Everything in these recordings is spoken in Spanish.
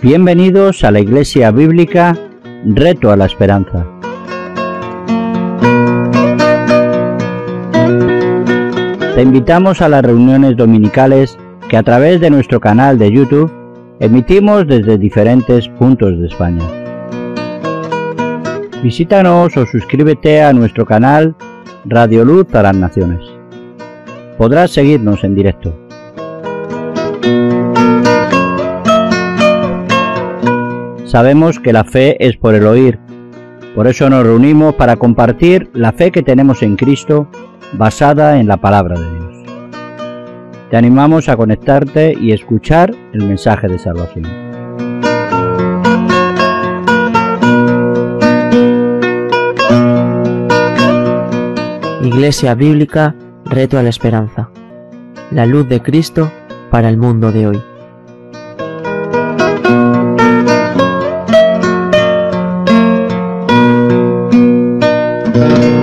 Bienvenidos a la Iglesia Bíblica Reto a la Esperanza. Te invitamos a las reuniones dominicales que a través de nuestro canal de YouTube emitimos desde diferentes puntos de España. Visítanos o suscríbete a nuestro canal Radio Luz para las Naciones. Podrás seguirnos en directo. Sabemos que la fe es por el oír. Por eso nos reunimos para compartir la fe que tenemos en Cristo basada en la palabra de Dios. Te animamos a conectarte y escuchar el mensaje de salvación. Iglesia Bíblica, reto a la esperanza. La luz de Cristo para el mundo de hoy. Thank you.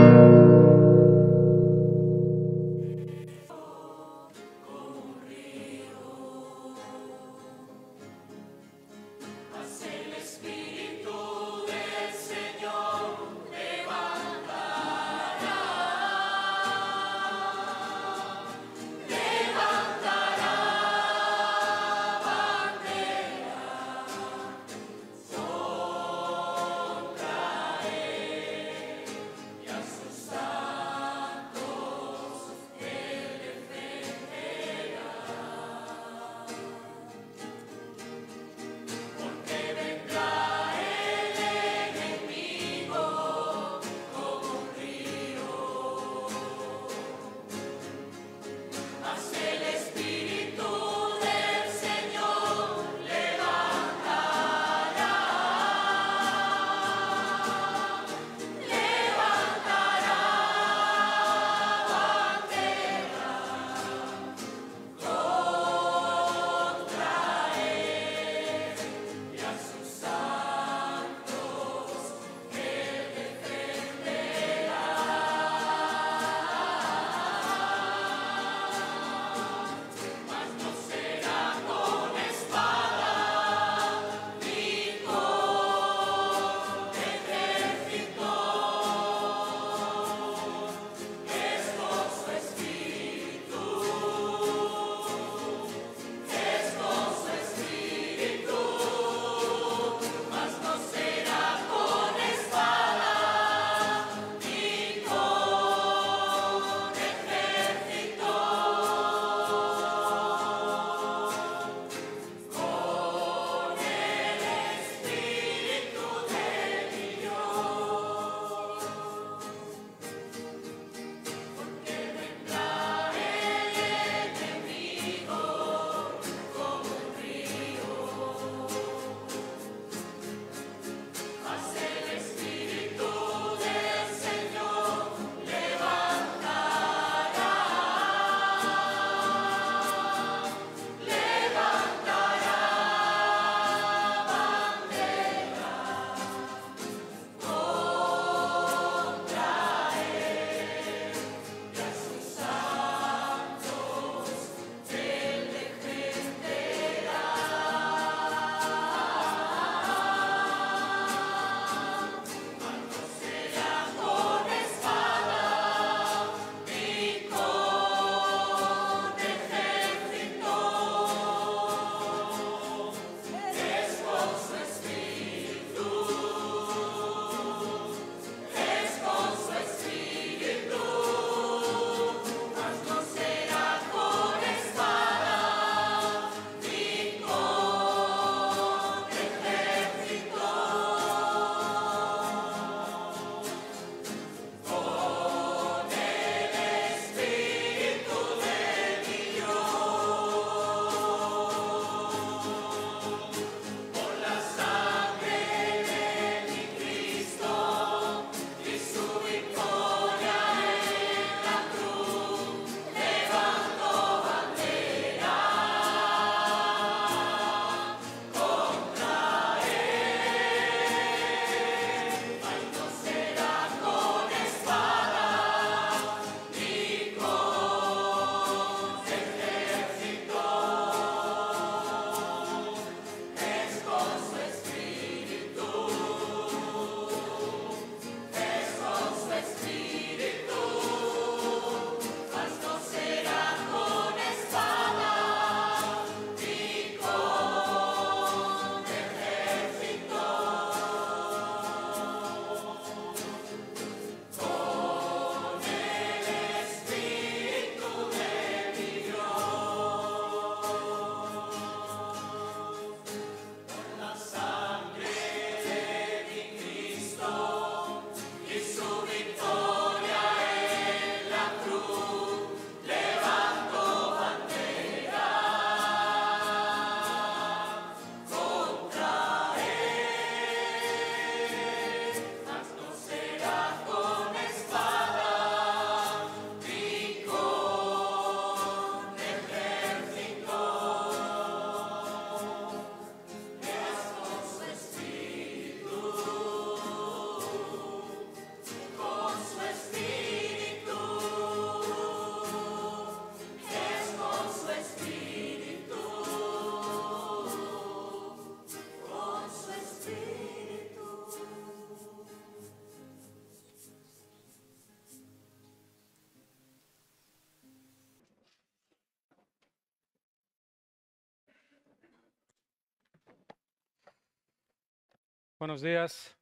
Buenos días.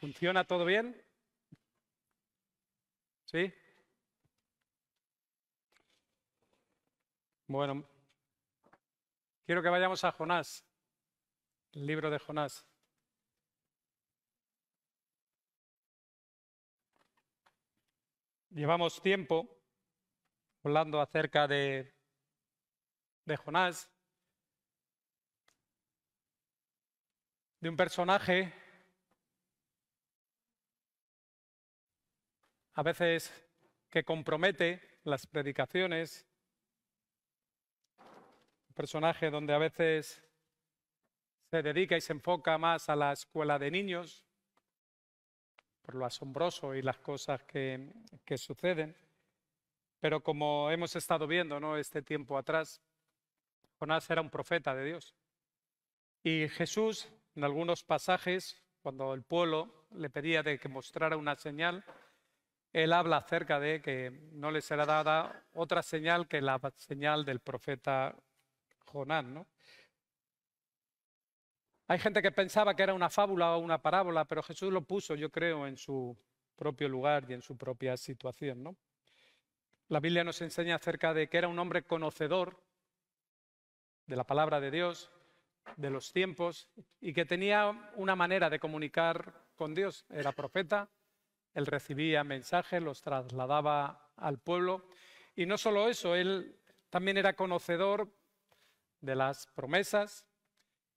¿Funciona todo bien? ¿Sí? Bueno, quiero que vayamos a Jonás, el libro de Jonás. Llevamos tiempo hablando acerca de de Jonás, de un personaje a veces que compromete las predicaciones, un personaje donde a veces se dedica y se enfoca más a la escuela de niños, por lo asombroso y las cosas que, suceden. Pero como hemos estado viendo ¿no? este tiempo atrás, Jonás era un profeta de Dios. Y Jesús, en algunos pasajes, cuando el pueblo le pedía de que mostrara una señal, él habla acerca de que no le será dada otra señal que la señal del profeta Jonás, Hay gente que pensaba que era una fábula o una parábola, pero Jesús lo puso, yo creo, en su propio lugar y en su propia situación, La Biblia nos enseña acerca de que era un hombre conocedor de la palabra de Dios, de los tiempos, y que tenía una manera de comunicar con Dios. Era profeta, él recibía mensajes, los trasladaba al pueblo, y no solo eso, él también era conocedor de las promesas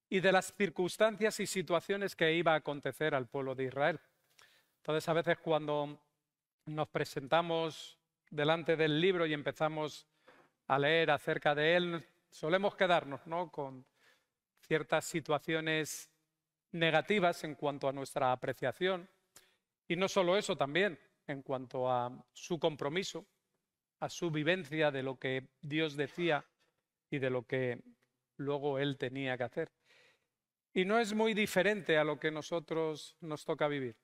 y de las circunstancias y situaciones que iba a acontecer al pueblo de Israel. Entonces, a veces cuando nos presentamos delante del libro y empezamos a leer acerca de él, solemos quedarnos con ciertas situaciones negativas en cuanto a nuestra apreciación y no solo eso también en cuanto a su compromiso, a su vivencia de lo que Dios decía y de lo que luego él tenía que hacer. Y no es muy diferente a lo que nosotros nos toca vivir.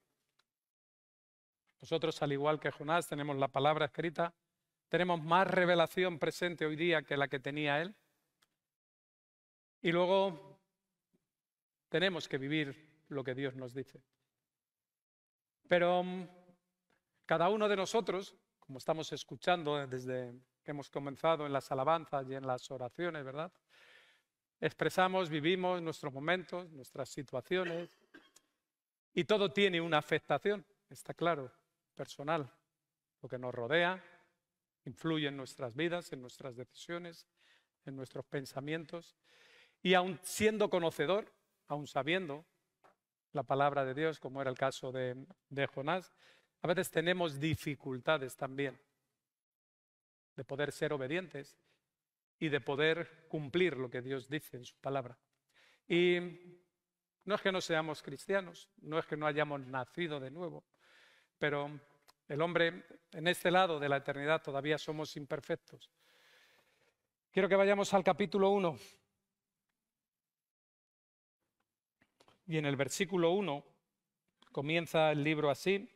Nosotros, al igual que Jonás, tenemos la palabra escrita, tenemos más revelación presente hoy día que la que tenía él. Y luego tenemos que vivir lo que Dios nos dice. Pero mm, cada uno de nosotros, como estamos escuchando desde que hemos comenzado en las alabanzas y en las oraciones, ¿verdad? Expresamos, vivimos nuestros momentos, nuestras situaciones, y todo tiene una afectación, está claro, personal. Lo que nos rodea influye en nuestras vidas, en nuestras decisiones, en nuestros pensamientos. Y aun siendo conocedor, aun sabiendo la palabra de Dios, como era el caso de, de Jonás, a veces tenemos dificultades también de poder ser obedientes y de poder cumplir lo que Dios dice en su palabra. Y no es que no seamos cristianos, no es que no hayamos nacido de nuevo, pero el hombre en este lado de la eternidad todavía somos imperfectos. Quiero que vayamos al capítulo 1 Y en el versículo 1 comienza el libro así,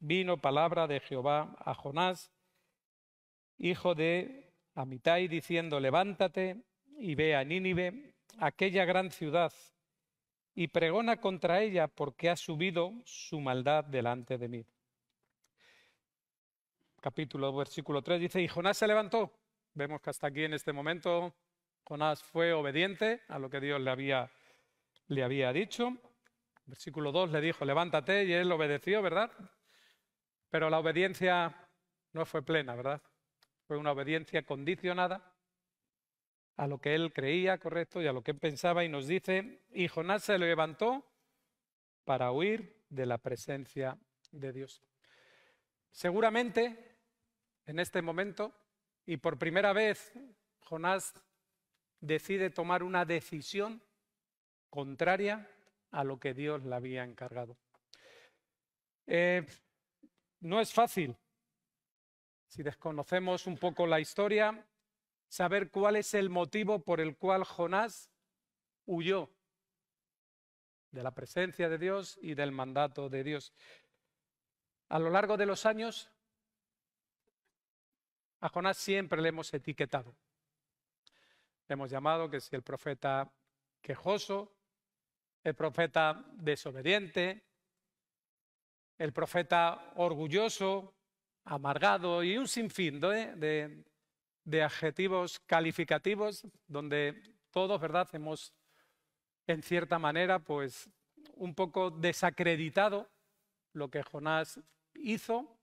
vino palabra de Jehová a Jonás, hijo de Amitai, diciendo, levántate y ve a Nínive, aquella gran ciudad, y pregona contra ella porque ha subido su maldad delante de mí. Capítulo, versículo 3 dice, y Jonás se levantó. Vemos que hasta aquí en este momento Jonás fue obediente a lo que Dios le había le había dicho. Versículo 2 le dijo, levántate y él obedeció, ¿verdad? Pero la obediencia no fue plena, ¿verdad? Fue una obediencia condicionada a lo que él creía, correcto, y a lo que él pensaba, y nos dice, y Jonás se levantó para huir de la presencia de Dios. Seguramente, en este momento, y por primera vez, Jonás decide tomar una decisión contraria a lo que Dios le había encargado. Eh, no es fácil, si desconocemos un poco la historia, saber cuál es el motivo por el cual Jonás huyó de la presencia de Dios y del mandato de Dios. A lo largo de los años, a Jonás siempre le hemos etiquetado. Le hemos llamado que si el profeta quejoso, el profeta desobediente, el profeta orgulloso, amargado y un sinfín de, de, adjetivos calificativos donde todos, ¿verdad?, hemos, en cierta manera, pues un poco desacreditado lo que Jonás hizo,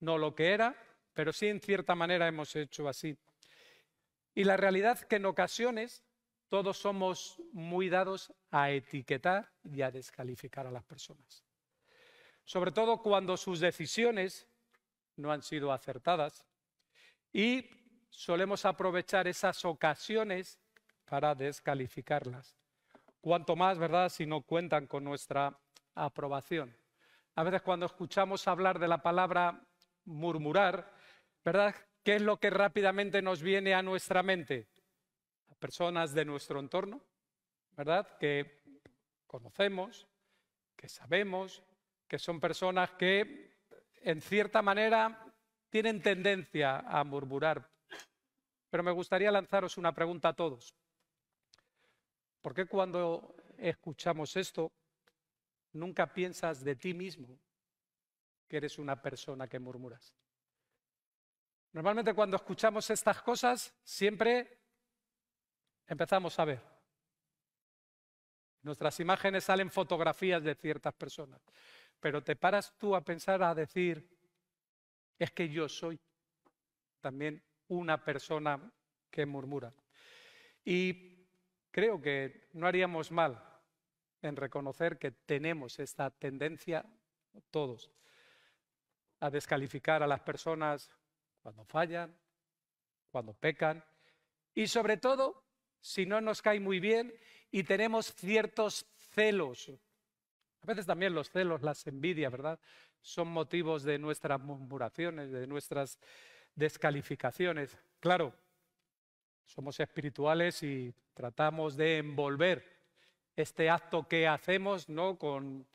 no lo que era, pero sí en cierta manera hemos hecho así. Y la realidad que en ocasiones todos somos muy dados a etiquetar y a descalificar a las personas. Sobre todo cuando sus decisiones no han sido acertadas y solemos aprovechar esas ocasiones para descalificarlas. Cuanto más, ¿verdad?, si no cuentan con nuestra aprobación. A veces cuando escuchamos hablar de la palabra murmurar, ¿verdad? ¿Qué es lo que rápidamente nos viene a nuestra mente? personas de nuestro entorno, ¿verdad? Que conocemos, que sabemos, que son personas que en cierta manera tienen tendencia a murmurar. Pero me gustaría lanzaros una pregunta a todos. ¿Por qué cuando escuchamos esto nunca piensas de ti mismo que eres una persona que murmuras? Normalmente cuando escuchamos estas cosas siempre empezamos a ver. Nuestras imágenes salen fotografías de ciertas personas, pero te paras tú a pensar, a decir, es que yo soy también una persona que murmura. Y creo que no haríamos mal en reconocer que tenemos esta tendencia todos a descalificar a las personas cuando fallan, cuando pecan y sobre todo si no nos cae muy bien y tenemos ciertos celos. A veces también los celos, las envidias, ¿verdad? Son motivos de nuestras murmuraciones, de nuestras descalificaciones. Claro, somos espirituales y tratamos de envolver este acto que hacemos, ¿no? Con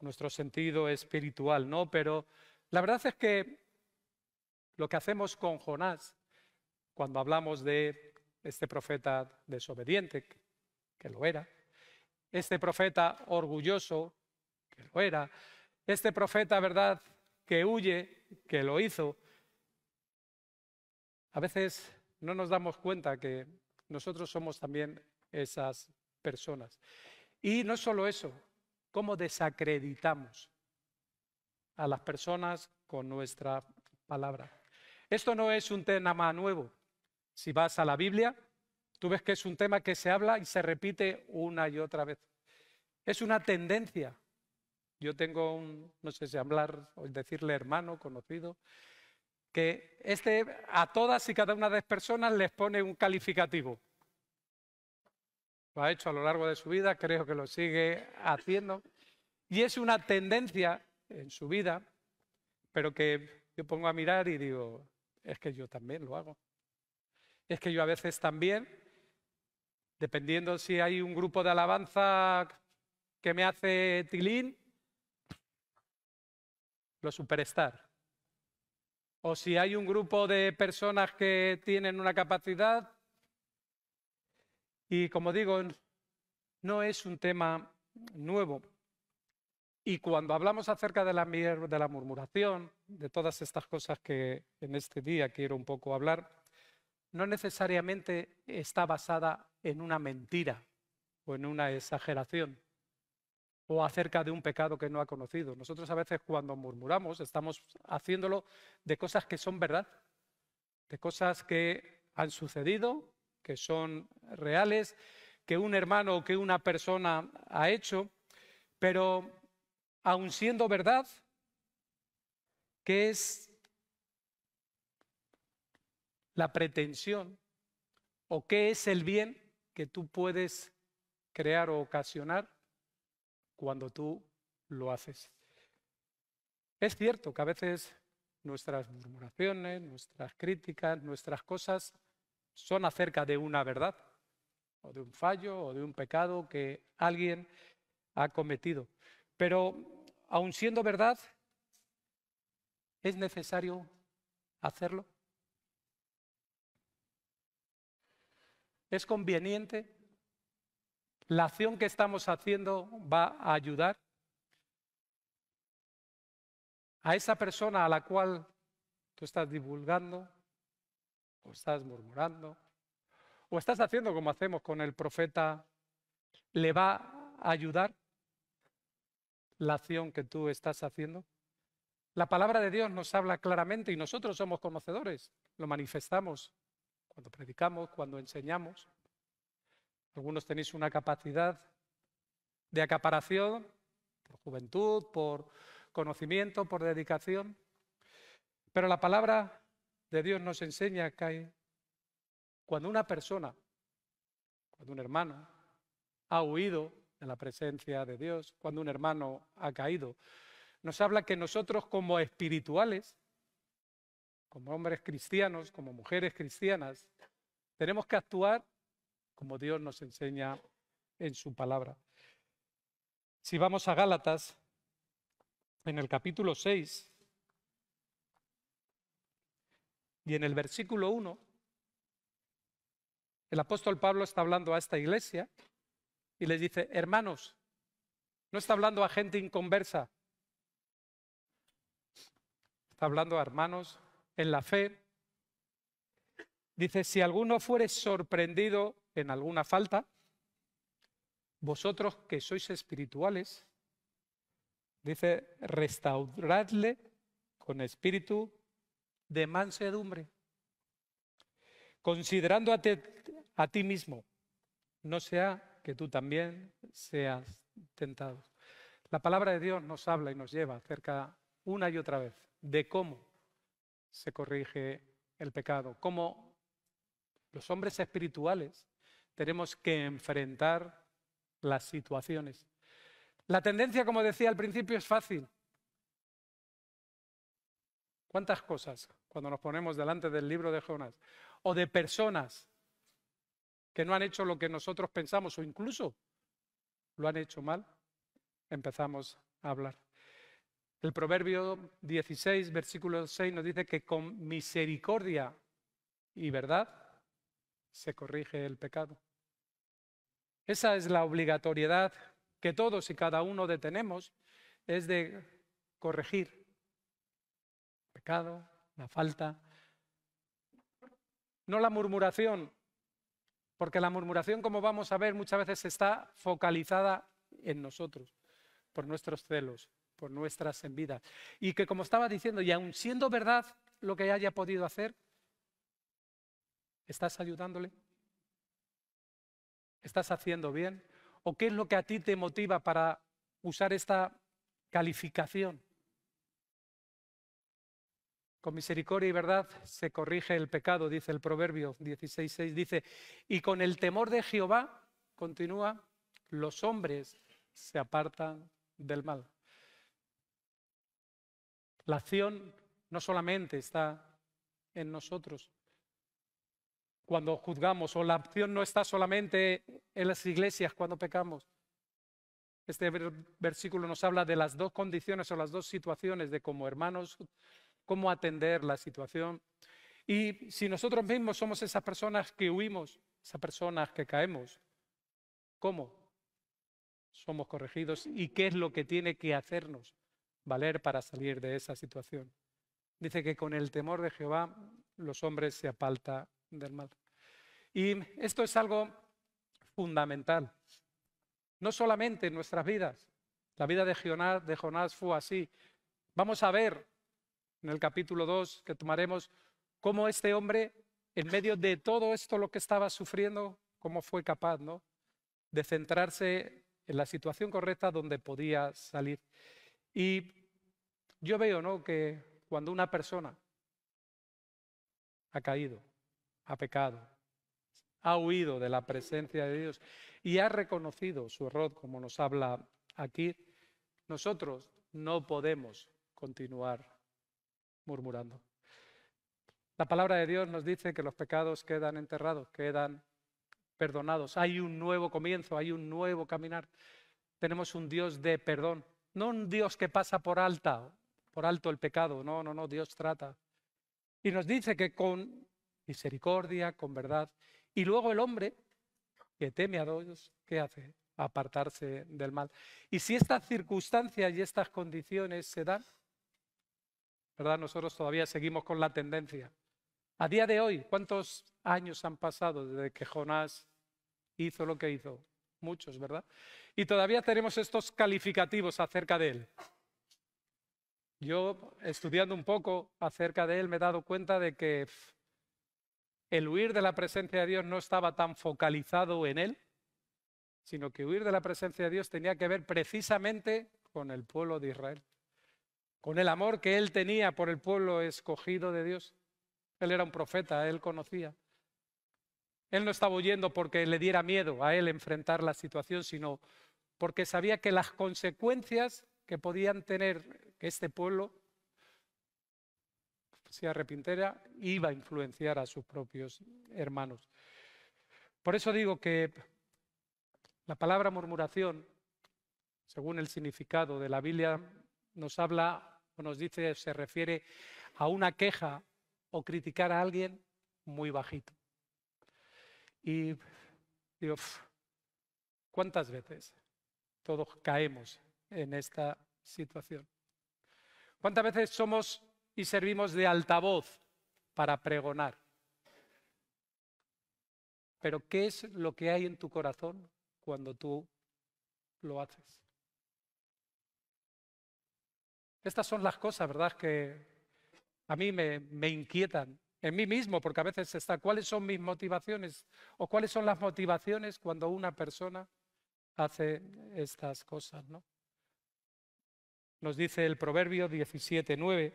nuestro sentido espiritual, ¿no? Pero la verdad es que lo que hacemos con Jonás, cuando hablamos de este profeta desobediente, que lo era, este profeta orgulloso, que lo era, este profeta, ¿verdad?, que huye, que lo hizo. A veces no nos damos cuenta que nosotros somos también esas personas. Y no solo eso, cómo desacreditamos a las personas con nuestra palabra. Esto no es un tema nuevo. Si vas a la Biblia, tú ves que es un tema que se habla y se repite una y otra vez. Es una tendencia. Yo tengo un, no sé si hablar o decirle hermano, conocido, que este a todas y cada una de las personas les pone un calificativo. Lo ha hecho a lo largo de su vida, creo que lo sigue haciendo. Y es una tendencia en su vida, pero que yo pongo a mirar y digo, es que yo también lo hago es que yo a veces también, dependiendo si hay un grupo de alabanza que me hace tilín, lo superestar. O si hay un grupo de personas que tienen una capacidad, y como digo, no es un tema nuevo. Y cuando hablamos acerca de la, de la murmuración, de todas estas cosas que en este día quiero un poco hablar, no necesariamente está basada en una mentira o en una exageración o acerca de un pecado que no ha conocido. Nosotros a veces cuando murmuramos estamos haciéndolo de cosas que son verdad, de cosas que han sucedido, que son reales, que un hermano o que una persona ha hecho, pero aun siendo verdad, que es la pretensión o qué es el bien que tú puedes crear o ocasionar cuando tú lo haces. Es cierto que a veces nuestras murmuraciones, nuestras críticas, nuestras cosas son acerca de una verdad o de un fallo o de un pecado que alguien ha cometido. Pero aun siendo verdad, ¿es necesario hacerlo? ¿Es conveniente? ¿La acción que estamos haciendo va a ayudar? A esa persona a la cual tú estás divulgando, o estás murmurando, o estás haciendo como hacemos con el profeta, ¿le va a ayudar la acción que tú estás haciendo? La palabra de Dios nos habla claramente y nosotros somos conocedores, lo manifestamos cuando predicamos, cuando enseñamos. Algunos tenéis una capacidad de acaparación por juventud, por conocimiento, por dedicación. Pero la palabra de Dios nos enseña que cuando una persona, cuando un hermano ha huido de la presencia de Dios, cuando un hermano ha caído, nos habla que nosotros como espirituales como hombres cristianos, como mujeres cristianas, tenemos que actuar como Dios nos enseña en su palabra. Si vamos a Gálatas, en el capítulo 6 y en el versículo 1, el apóstol Pablo está hablando a esta iglesia y les dice, hermanos, no está hablando a gente inconversa, está hablando a hermanos en la fe, dice, si alguno fuere sorprendido en alguna falta, vosotros que sois espirituales, dice, restauradle con espíritu de mansedumbre, considerando a, a ti mismo, no sea que tú también seas tentado. La palabra de Dios nos habla y nos lleva acerca una y otra vez de cómo se corrige el pecado, Como los hombres espirituales tenemos que enfrentar las situaciones. La tendencia, como decía al principio, es fácil. ¿Cuántas cosas cuando nos ponemos delante del libro de Jonas o de personas que no han hecho lo que nosotros pensamos o incluso lo han hecho mal, empezamos a hablar? El Proverbio 16, versículo 6 nos dice que con misericordia y verdad se corrige el pecado. Esa es la obligatoriedad que todos y cada uno de tenemos, es de corregir pecado, la falta, no la murmuración, porque la murmuración, como vamos a ver, muchas veces está focalizada en nosotros, por nuestros celos, por nuestras vidas. Y que como estaba diciendo, y aun siendo verdad lo que haya podido hacer, ¿estás ayudándole? ¿Estás haciendo bien? ¿O qué es lo que a ti te motiva para usar esta calificación? Con misericordia y verdad se corrige el pecado, dice el Proverbio 16.6, dice, y con el temor de Jehová, continúa, los hombres se apartan del mal. La acción no solamente está en nosotros. Cuando juzgamos, o la acción no está solamente en las iglesias cuando pecamos. Este versículo nos habla de las dos condiciones o las dos situaciones, de como hermanos, cómo atender la situación. Y si nosotros mismos somos esas personas que huimos, esas personas que caemos, ¿cómo somos corregidos y qué es lo que tiene que hacernos? valer para salir de esa situación. Dice que con el temor de Jehová los hombres se apalta del mal. Y esto es algo fundamental, no solamente en nuestras vidas. La vida de Jonás, fue así. Vamos a ver en el capítulo 2 que tomaremos cómo este hombre, en medio de todo esto lo que estaba sufriendo, cómo fue capaz ¿no? de centrarse en la situación correcta donde podía salir. Y yo veo ¿no? que cuando una persona ha caído, ha pecado, ha huido de la presencia de Dios y ha reconocido su error, como nos habla aquí, nosotros no podemos continuar murmurando. La palabra de Dios nos dice que los pecados quedan enterrados, quedan perdonados. Hay un nuevo comienzo, hay un nuevo caminar. Tenemos un Dios de perdón, no un Dios que pasa por alta, por alto el pecado. No, no, no, Dios trata. Y nos dice que con misericordia, con verdad. Y luego el hombre que teme a Dios, ¿qué hace? Apartarse del mal. Y si estas circunstancias y estas condiciones se dan, ¿verdad? Nosotros todavía seguimos con la tendencia. A día de hoy, ¿cuántos años han pasado desde que Jonás hizo lo que hizo? muchos, ¿verdad? Y todavía tenemos estos calificativos acerca de él. Yo, estudiando un poco acerca de él, me he dado cuenta de que el huir de la presencia de Dios no estaba tan focalizado en él, sino que huir de la presencia de Dios tenía que ver precisamente con el pueblo de Israel, con el amor que él tenía por el pueblo escogido de Dios. Él era un profeta, él conocía. Él no estaba huyendo porque le diera miedo a él enfrentar la situación, sino porque sabía que las consecuencias que podían tener que este pueblo, si arrepintiera, iba a influenciar a sus propios hermanos. Por eso digo que la palabra murmuración, según el significado de la Biblia, nos habla o nos dice, se refiere a una queja o criticar a alguien muy bajito. Y digo, ¿cuántas veces todos caemos en esta situación? ¿Cuántas veces somos y servimos de altavoz para pregonar? Pero ¿qué es lo que hay en tu corazón cuando tú lo haces? Estas son las cosas, ¿verdad?, que a mí me, me inquietan en mí mismo, porque a veces está cuáles son mis motivaciones o cuáles son las motivaciones cuando una persona hace estas cosas, ¿no? Nos dice el proverbio 17:9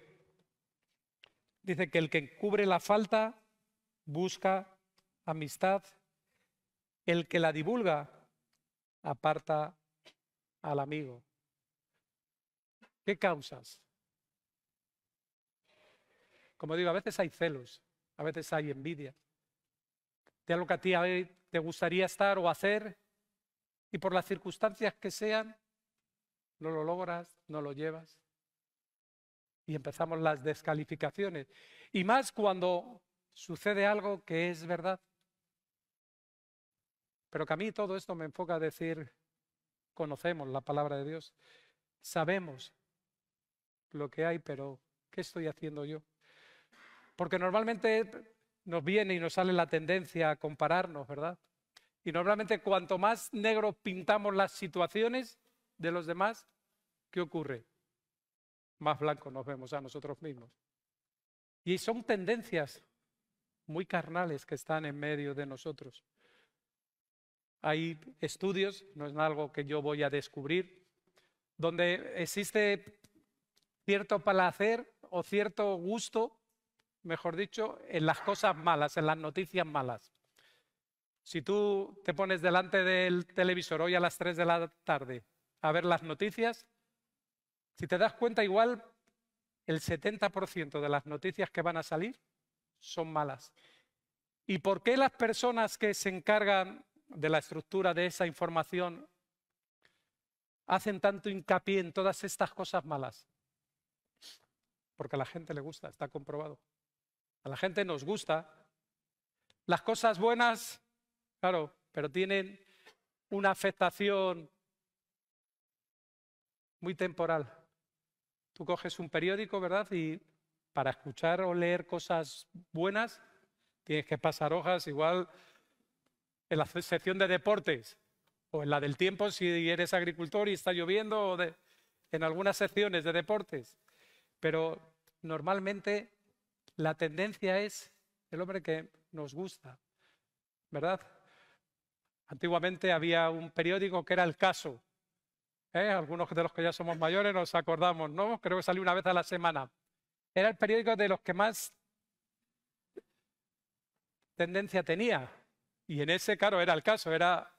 dice que el que cubre la falta busca amistad, el que la divulga aparta al amigo. ¿Qué causas como digo, a veces hay celos, a veces hay envidia. De algo que a ti te gustaría estar o hacer y por las circunstancias que sean, no lo logras, no lo llevas. Y empezamos las descalificaciones. Y más cuando sucede algo que es verdad. Pero que a mí todo esto me enfoca a decir, conocemos la palabra de Dios, sabemos lo que hay, pero ¿qué estoy haciendo yo? Porque normalmente nos viene y nos sale la tendencia a compararnos, ¿verdad? Y normalmente cuanto más negro pintamos las situaciones de los demás, ¿qué ocurre? Más blanco nos vemos a nosotros mismos. Y son tendencias muy carnales que están en medio de nosotros. Hay estudios, no es algo que yo voy a descubrir, donde existe cierto placer o cierto gusto mejor dicho, en las cosas malas, en las noticias malas. Si tú te pones delante del televisor hoy a las 3 de la tarde a ver las noticias, si te das cuenta igual el 70% de las noticias que van a salir son malas. ¿Y por qué las personas que se encargan de la estructura de esa información hacen tanto hincapié en todas estas cosas malas? Porque a la gente le gusta, está comprobado. A la gente nos gusta. Las cosas buenas, claro, pero tienen una afectación muy temporal. Tú coges un periódico, ¿verdad? Y para escuchar o leer cosas buenas, tienes que pasar hojas igual en la sección de deportes o en la del tiempo si eres agricultor y está lloviendo o en algunas secciones de deportes. Pero normalmente la tendencia es el hombre que nos gusta, ¿verdad? Antiguamente había un periódico que era El Caso. ¿eh? Algunos de los que ya somos mayores nos acordamos, ¿no? Creo que salió una vez a la semana. Era el periódico de los que más tendencia tenía. Y en ese, claro, era el caso, era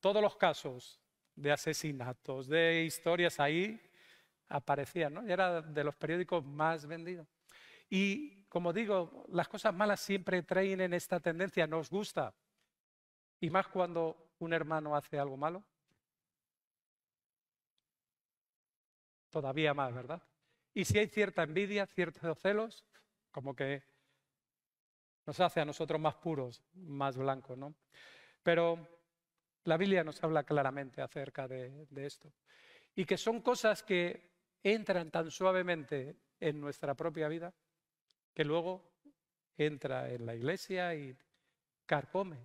todos los casos de asesinatos, de historias ahí aparecían, ¿no? Y era de los periódicos más vendidos. Y como digo, las cosas malas siempre traen en esta tendencia, nos gusta. Y más cuando un hermano hace algo malo. Todavía más, ¿verdad? Y si hay cierta envidia, ciertos celos, como que nos hace a nosotros más puros, más blancos, ¿no? Pero la Biblia nos habla claramente acerca de esto. Y que son cosas que entran tan suavemente en nuestra propia vida que luego entra en la iglesia y carcome,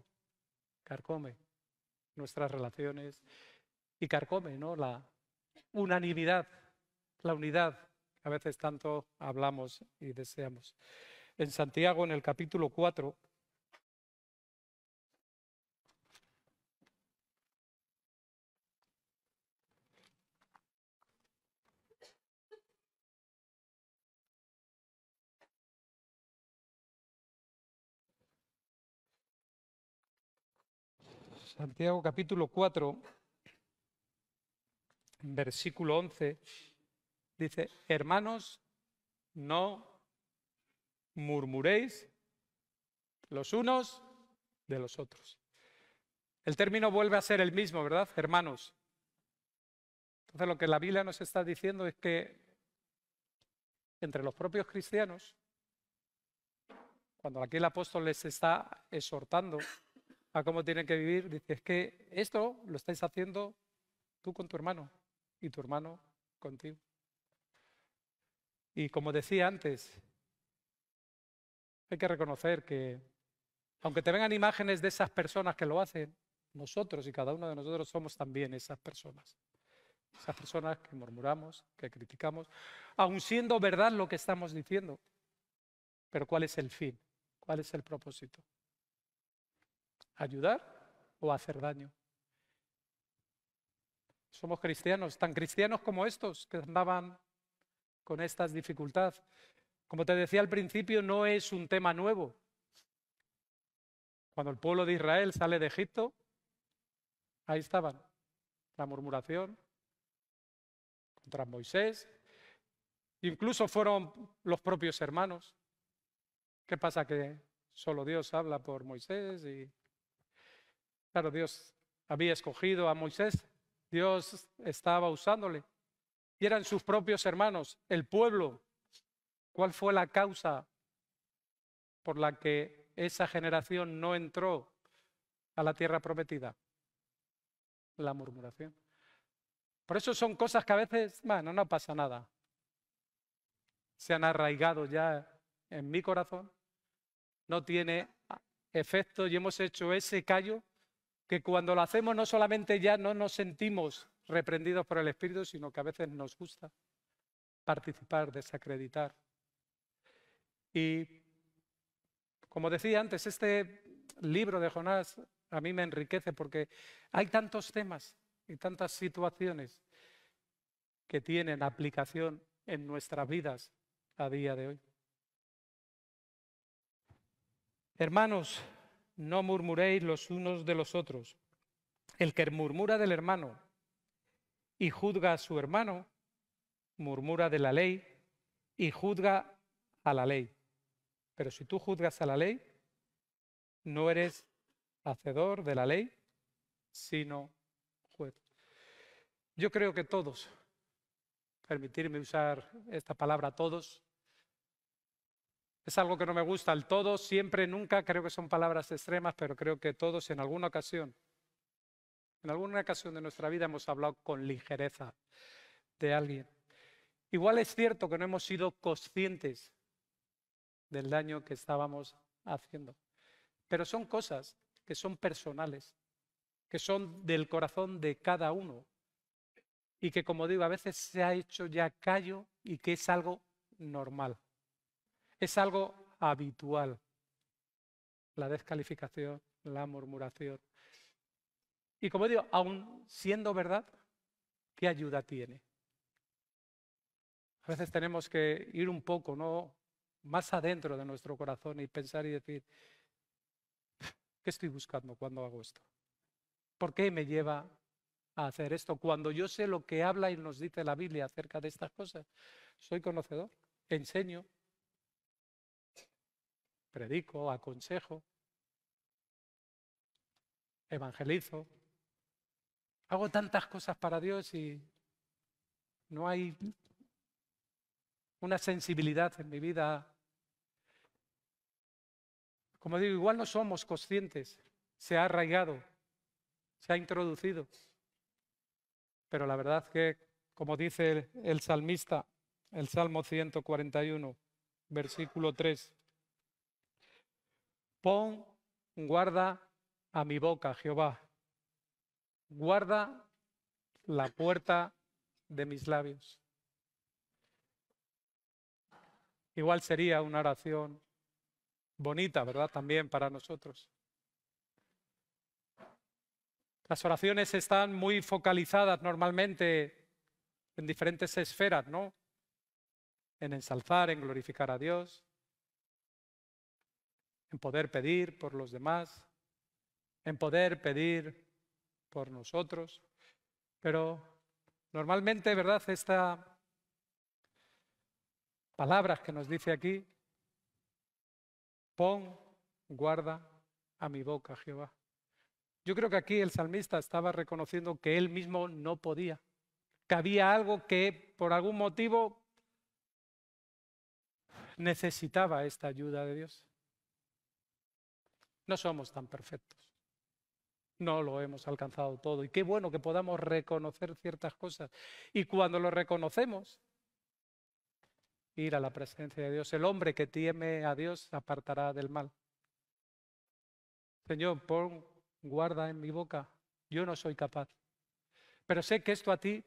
carcome nuestras relaciones y carcome ¿no? la unanimidad, la unidad que a veces tanto hablamos y deseamos. En Santiago, en el capítulo 4, Santiago capítulo 4, versículo 11, dice, hermanos, no murmuréis los unos de los otros. El término vuelve a ser el mismo, ¿verdad? Hermanos. Entonces lo que la Biblia nos está diciendo es que entre los propios cristianos, cuando aquí el apóstol les está exhortando, a cómo tienen que vivir, dice, es que esto lo estáis haciendo tú con tu hermano y tu hermano contigo. Y como decía antes, hay que reconocer que aunque te vengan imágenes de esas personas que lo hacen, nosotros y cada uno de nosotros somos también esas personas. Esas personas que murmuramos, que criticamos, aun siendo verdad lo que estamos diciendo. Pero ¿cuál es el fin? ¿Cuál es el propósito? ayudar o hacer daño. Somos cristianos, tan cristianos como estos que andaban con estas dificultades. Como te decía al principio, no es un tema nuevo. Cuando el pueblo de Israel sale de Egipto, ahí estaban, la murmuración contra Moisés, incluso fueron los propios hermanos. ¿Qué pasa? Que solo Dios habla por Moisés y Claro, Dios había escogido a Moisés, Dios estaba usándole. Y eran sus propios hermanos, el pueblo. ¿Cuál fue la causa por la que esa generación no entró a la tierra prometida? La murmuración. Por eso son cosas que a veces, bueno, no pasa nada. Se han arraigado ya en mi corazón. No tiene efecto y hemos hecho ese callo que cuando lo hacemos no solamente ya no nos sentimos reprendidos por el Espíritu, sino que a veces nos gusta participar, desacreditar. Y como decía antes, este libro de Jonás a mí me enriquece porque hay tantos temas y tantas situaciones que tienen aplicación en nuestras vidas a día de hoy. Hermanos, no murmuréis los unos de los otros. El que murmura del hermano y juzga a su hermano, murmura de la ley y juzga a la ley. Pero si tú juzgas a la ley, no eres hacedor de la ley, sino juez. Yo creo que todos, permitirme usar esta palabra todos, es algo que no me gusta, al todo, siempre, nunca, creo que son palabras extremas, pero creo que todos en alguna ocasión, en alguna ocasión de nuestra vida hemos hablado con ligereza de alguien. Igual es cierto que no hemos sido conscientes del daño que estábamos haciendo, pero son cosas que son personales, que son del corazón de cada uno y que, como digo, a veces se ha hecho ya callo y que es algo normal es algo habitual. La descalificación, la murmuración. Y como digo, aun siendo verdad, ¿qué ayuda tiene? A veces tenemos que ir un poco más adentro de nuestro corazón y pensar y decir, ¿qué estoy buscando cuando hago esto? ¿Por qué me lleva a hacer esto? Cuando yo sé lo que habla y nos dice la Biblia acerca de estas cosas, soy conocedor, enseño, predico, aconsejo, evangelizo, hago tantas cosas para Dios y no hay una sensibilidad en mi vida. Como digo, igual no somos conscientes, se ha arraigado, se ha introducido. Pero la verdad que, como dice el, salmista, el Salmo 141, versículo 3, Pon guarda a mi boca, Jehová. Guarda la puerta de mis labios. Igual sería una oración bonita, ¿verdad? También para nosotros. Las oraciones están muy focalizadas normalmente en diferentes esferas, ¿no? En ensalzar, en glorificar a Dios, en poder pedir por los demás, en poder pedir por nosotros. Pero normalmente, ¿verdad? Esta palabras que nos dice aquí, pon guarda a mi boca, Jehová. Yo creo que aquí el salmista estaba reconociendo que él mismo no podía, que había algo que por algún motivo necesitaba esta ayuda de Dios. No somos tan perfectos. No lo hemos alcanzado todo. Y qué bueno que podamos reconocer ciertas cosas. Y cuando lo reconocemos, ir a la presencia de Dios. El hombre que tiene a Dios apartará del mal. Señor, pon guarda en mi boca. Yo no soy capaz. Pero sé que esto a ti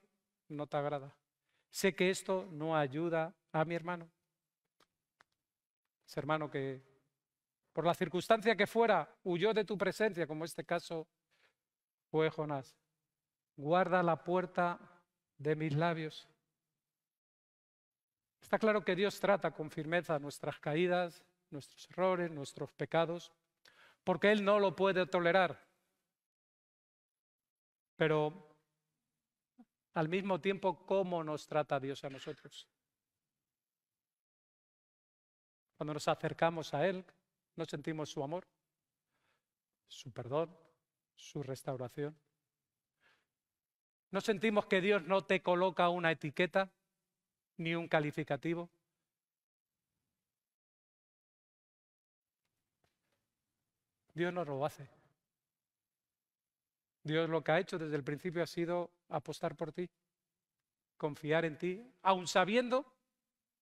no te agrada. Sé que esto no ayuda a mi hermano. Ese hermano que por la circunstancia que fuera, huyó de tu presencia, como este caso fue Jonás. Guarda la puerta de mis labios. Está claro que Dios trata con firmeza nuestras caídas, nuestros errores, nuestros pecados, porque Él no lo puede tolerar. Pero al mismo tiempo, ¿cómo nos trata Dios a nosotros? Cuando nos acercamos a Él, no sentimos su amor, su perdón, su restauración. No sentimos que Dios no te coloca una etiqueta ni un calificativo. Dios no lo hace. Dios lo que ha hecho desde el principio ha sido apostar por ti, confiar en ti, aun sabiendo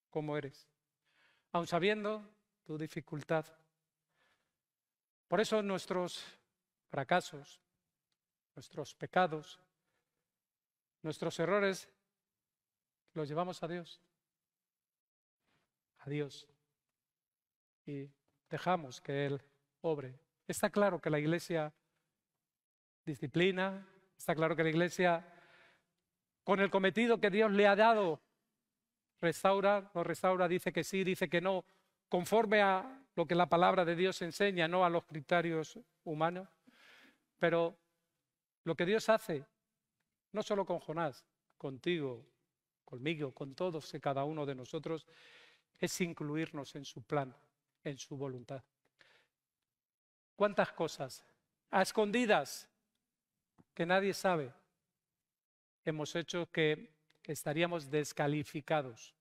cómo eres, aun sabiendo tu dificultad, por eso nuestros fracasos, nuestros pecados, nuestros errores, los llevamos a Dios. A Dios. Y dejamos que Él obre. Está claro que la iglesia disciplina, está claro que la iglesia, con el cometido que Dios le ha dado, restaura, no restaura, dice que sí, dice que no, conforme a lo que la palabra de Dios enseña, no a los criterios humanos. Pero lo que Dios hace, no solo con Jonás, contigo, conmigo, con todos y cada uno de nosotros, es incluirnos en su plan, en su voluntad. ¿Cuántas cosas a escondidas que nadie sabe hemos hecho que estaríamos descalificados?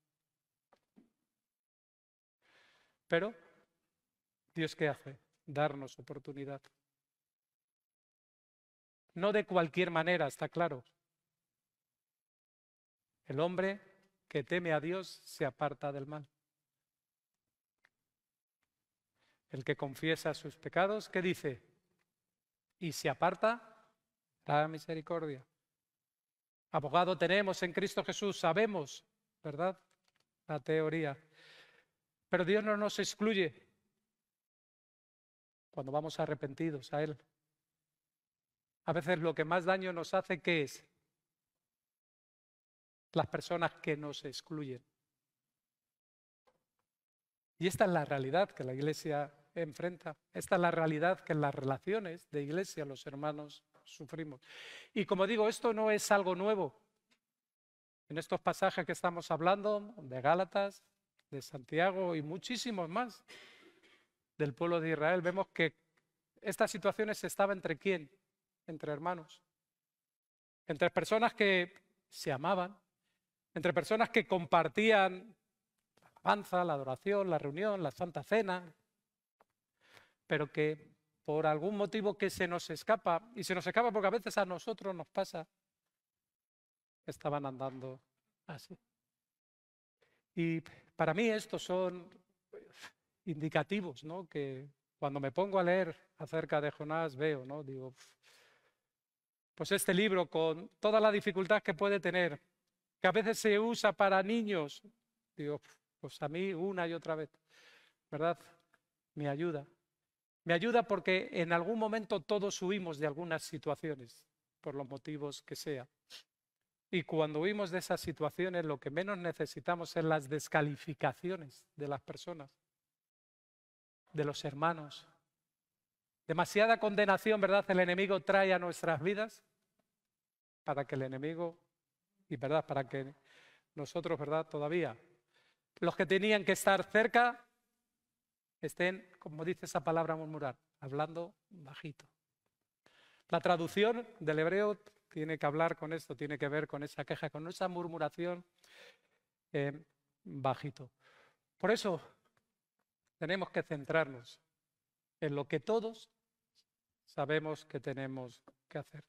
Pero Dios ¿qué hace? Darnos oportunidad. No de cualquier manera, está claro. El hombre que teme a Dios se aparta del mal. El que confiesa sus pecados, ¿qué dice? Y se aparta, da misericordia. Abogado tenemos en Cristo Jesús, sabemos, ¿verdad? La teoría. Pero Dios no nos excluye cuando vamos arrepentidos a Él. A veces lo que más daño nos hace, ¿qué es? Las personas que nos excluyen. Y esta es la realidad que la iglesia enfrenta. Esta es la realidad que en las relaciones de iglesia los hermanos sufrimos. Y como digo, esto no es algo nuevo. En estos pasajes que estamos hablando, de Gálatas, de Santiago y muchísimos más, del pueblo de Israel, vemos que estas situaciones estaban entre quién? Entre hermanos. Entre personas que se amaban, entre personas que compartían la alabanza, la adoración, la reunión, la santa cena, pero que por algún motivo que se nos escapa, y se nos escapa porque a veces a nosotros nos pasa, estaban andando así. Y para mí estos son indicativos, ¿no? Que cuando me pongo a leer acerca de Jonás veo, ¿no? Digo, pues este libro con toda la dificultad que puede tener, que a veces se usa para niños, digo, pues a mí una y otra vez, ¿verdad? Me ayuda. Me ayuda porque en algún momento todos huimos de algunas situaciones, por los motivos que sea. Y cuando huimos de esas situaciones, lo que menos necesitamos es las descalificaciones de las personas de los hermanos. Demasiada condenación, ¿verdad? El enemigo trae a nuestras vidas para que el enemigo, y verdad, para que nosotros, ¿verdad? Todavía, los que tenían que estar cerca, estén, como dice esa palabra murmurar, hablando bajito. La traducción del hebreo tiene que hablar con esto, tiene que ver con esa queja, con esa murmuración eh, bajito. Por eso, tenemos que centrarnos en lo que todos sabemos que tenemos que hacer.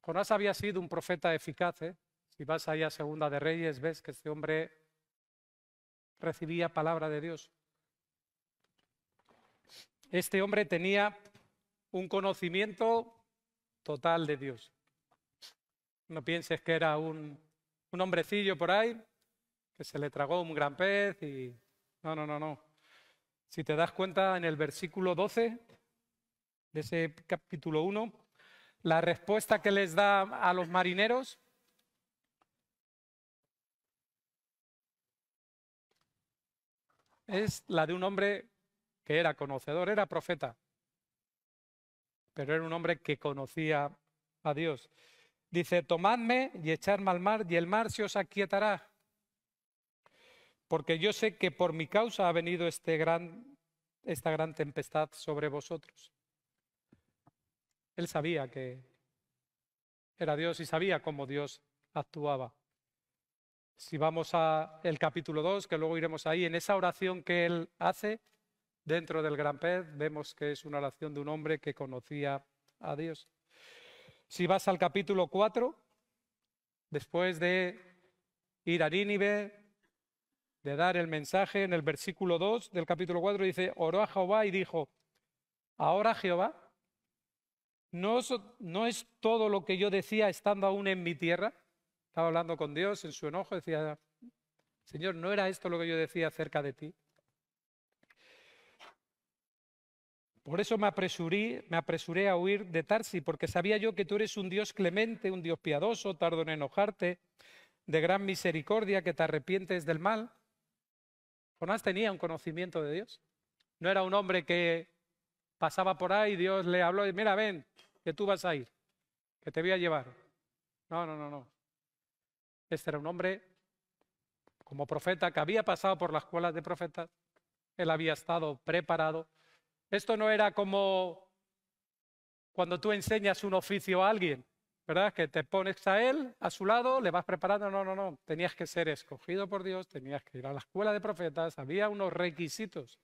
Jonás había sido un profeta eficaz. ¿eh? Si vas ahí a Segunda de Reyes, ves que este hombre recibía palabra de Dios. Este hombre tenía un conocimiento total de Dios. No pienses que era un, un hombrecillo por ahí que se le tragó un gran pez y no, no, no, no. Si te das cuenta en el versículo 12 de ese capítulo 1, la respuesta que les da a los marineros es la de un hombre que era conocedor, era profeta, pero era un hombre que conocía a Dios. Dice, tomadme y echadme al mar y el mar se os aquietará porque yo sé que por mi causa ha venido este esta gran tempestad sobre vosotros. Él sabía que era Dios y sabía cómo Dios actuaba. Si vamos al capítulo 2, que luego iremos ahí, en esa oración que él hace dentro del gran pez, vemos que es una oración de un hombre que conocía a Dios. Si vas al capítulo 4, después de ir a Nínive, de dar el mensaje, en el versículo 2 del capítulo 4 dice, oró a Jehová y dijo, ahora Jehová, ¿no es, todo lo que yo decía estando aún en mi tierra? Estaba hablando con Dios en su enojo, decía, Señor, ¿no era esto lo que yo decía acerca de ti? Por eso me apresuré, me apresuré a huir de Tarsi, porque sabía yo que tú eres un Dios clemente, un Dios piadoso, tardo en enojarte, de gran misericordia, que te arrepientes del mal. Jonás tenía un conocimiento de Dios. No era un hombre que pasaba por ahí, y Dios le habló y mira, ven, que tú vas a ir, que te voy a llevar. No, no, no, no. Este era un hombre como profeta que había pasado por las escuelas de profetas, él había estado preparado. Esto no era como cuando tú enseñas un oficio a alguien. ¿verdad? Que te pones a él, a su lado, le vas preparando. No, no, no. Tenías que ser escogido por Dios, tenías que ir a la escuela de profetas, había unos requisitos.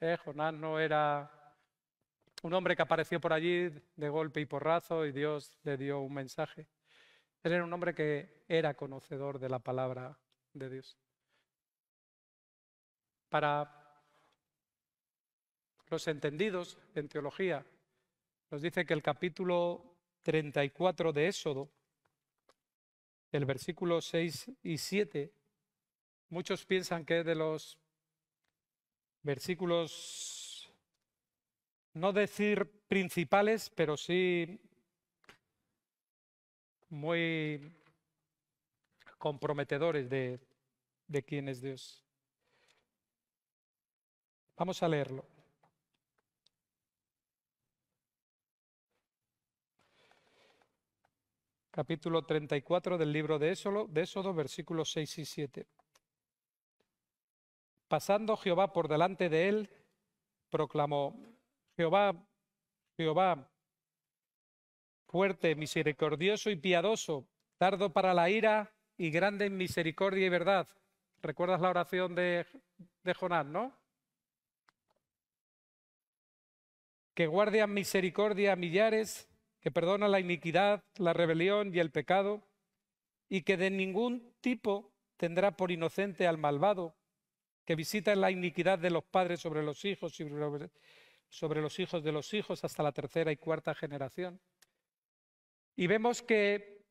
Eh, Jonás no era un hombre que apareció por allí de golpe y porrazo y Dios le dio un mensaje. Él era un hombre que era conocedor de la palabra de Dios. Para los entendidos en teología, nos dice que el capítulo 34 de Éxodo, el versículo 6 y 7, muchos piensan que es de los versículos, no decir principales, pero sí muy comprometedores de, de quién es Dios. Vamos a leerlo. capítulo 34 del libro de Ésodo, versículos 6 y 7. Pasando Jehová por delante de él, proclamó, Jehová, Jehová, fuerte, misericordioso y piadoso, tardo para la ira y grande en misericordia y verdad. ¿Recuerdas la oración de, de Jonás, no? Que guardian misericordia a millares que perdona la iniquidad, la rebelión y el pecado, y que de ningún tipo tendrá por inocente al malvado, que visita la iniquidad de los padres sobre los hijos y sobre los hijos de los hijos hasta la tercera y cuarta generación. Y vemos que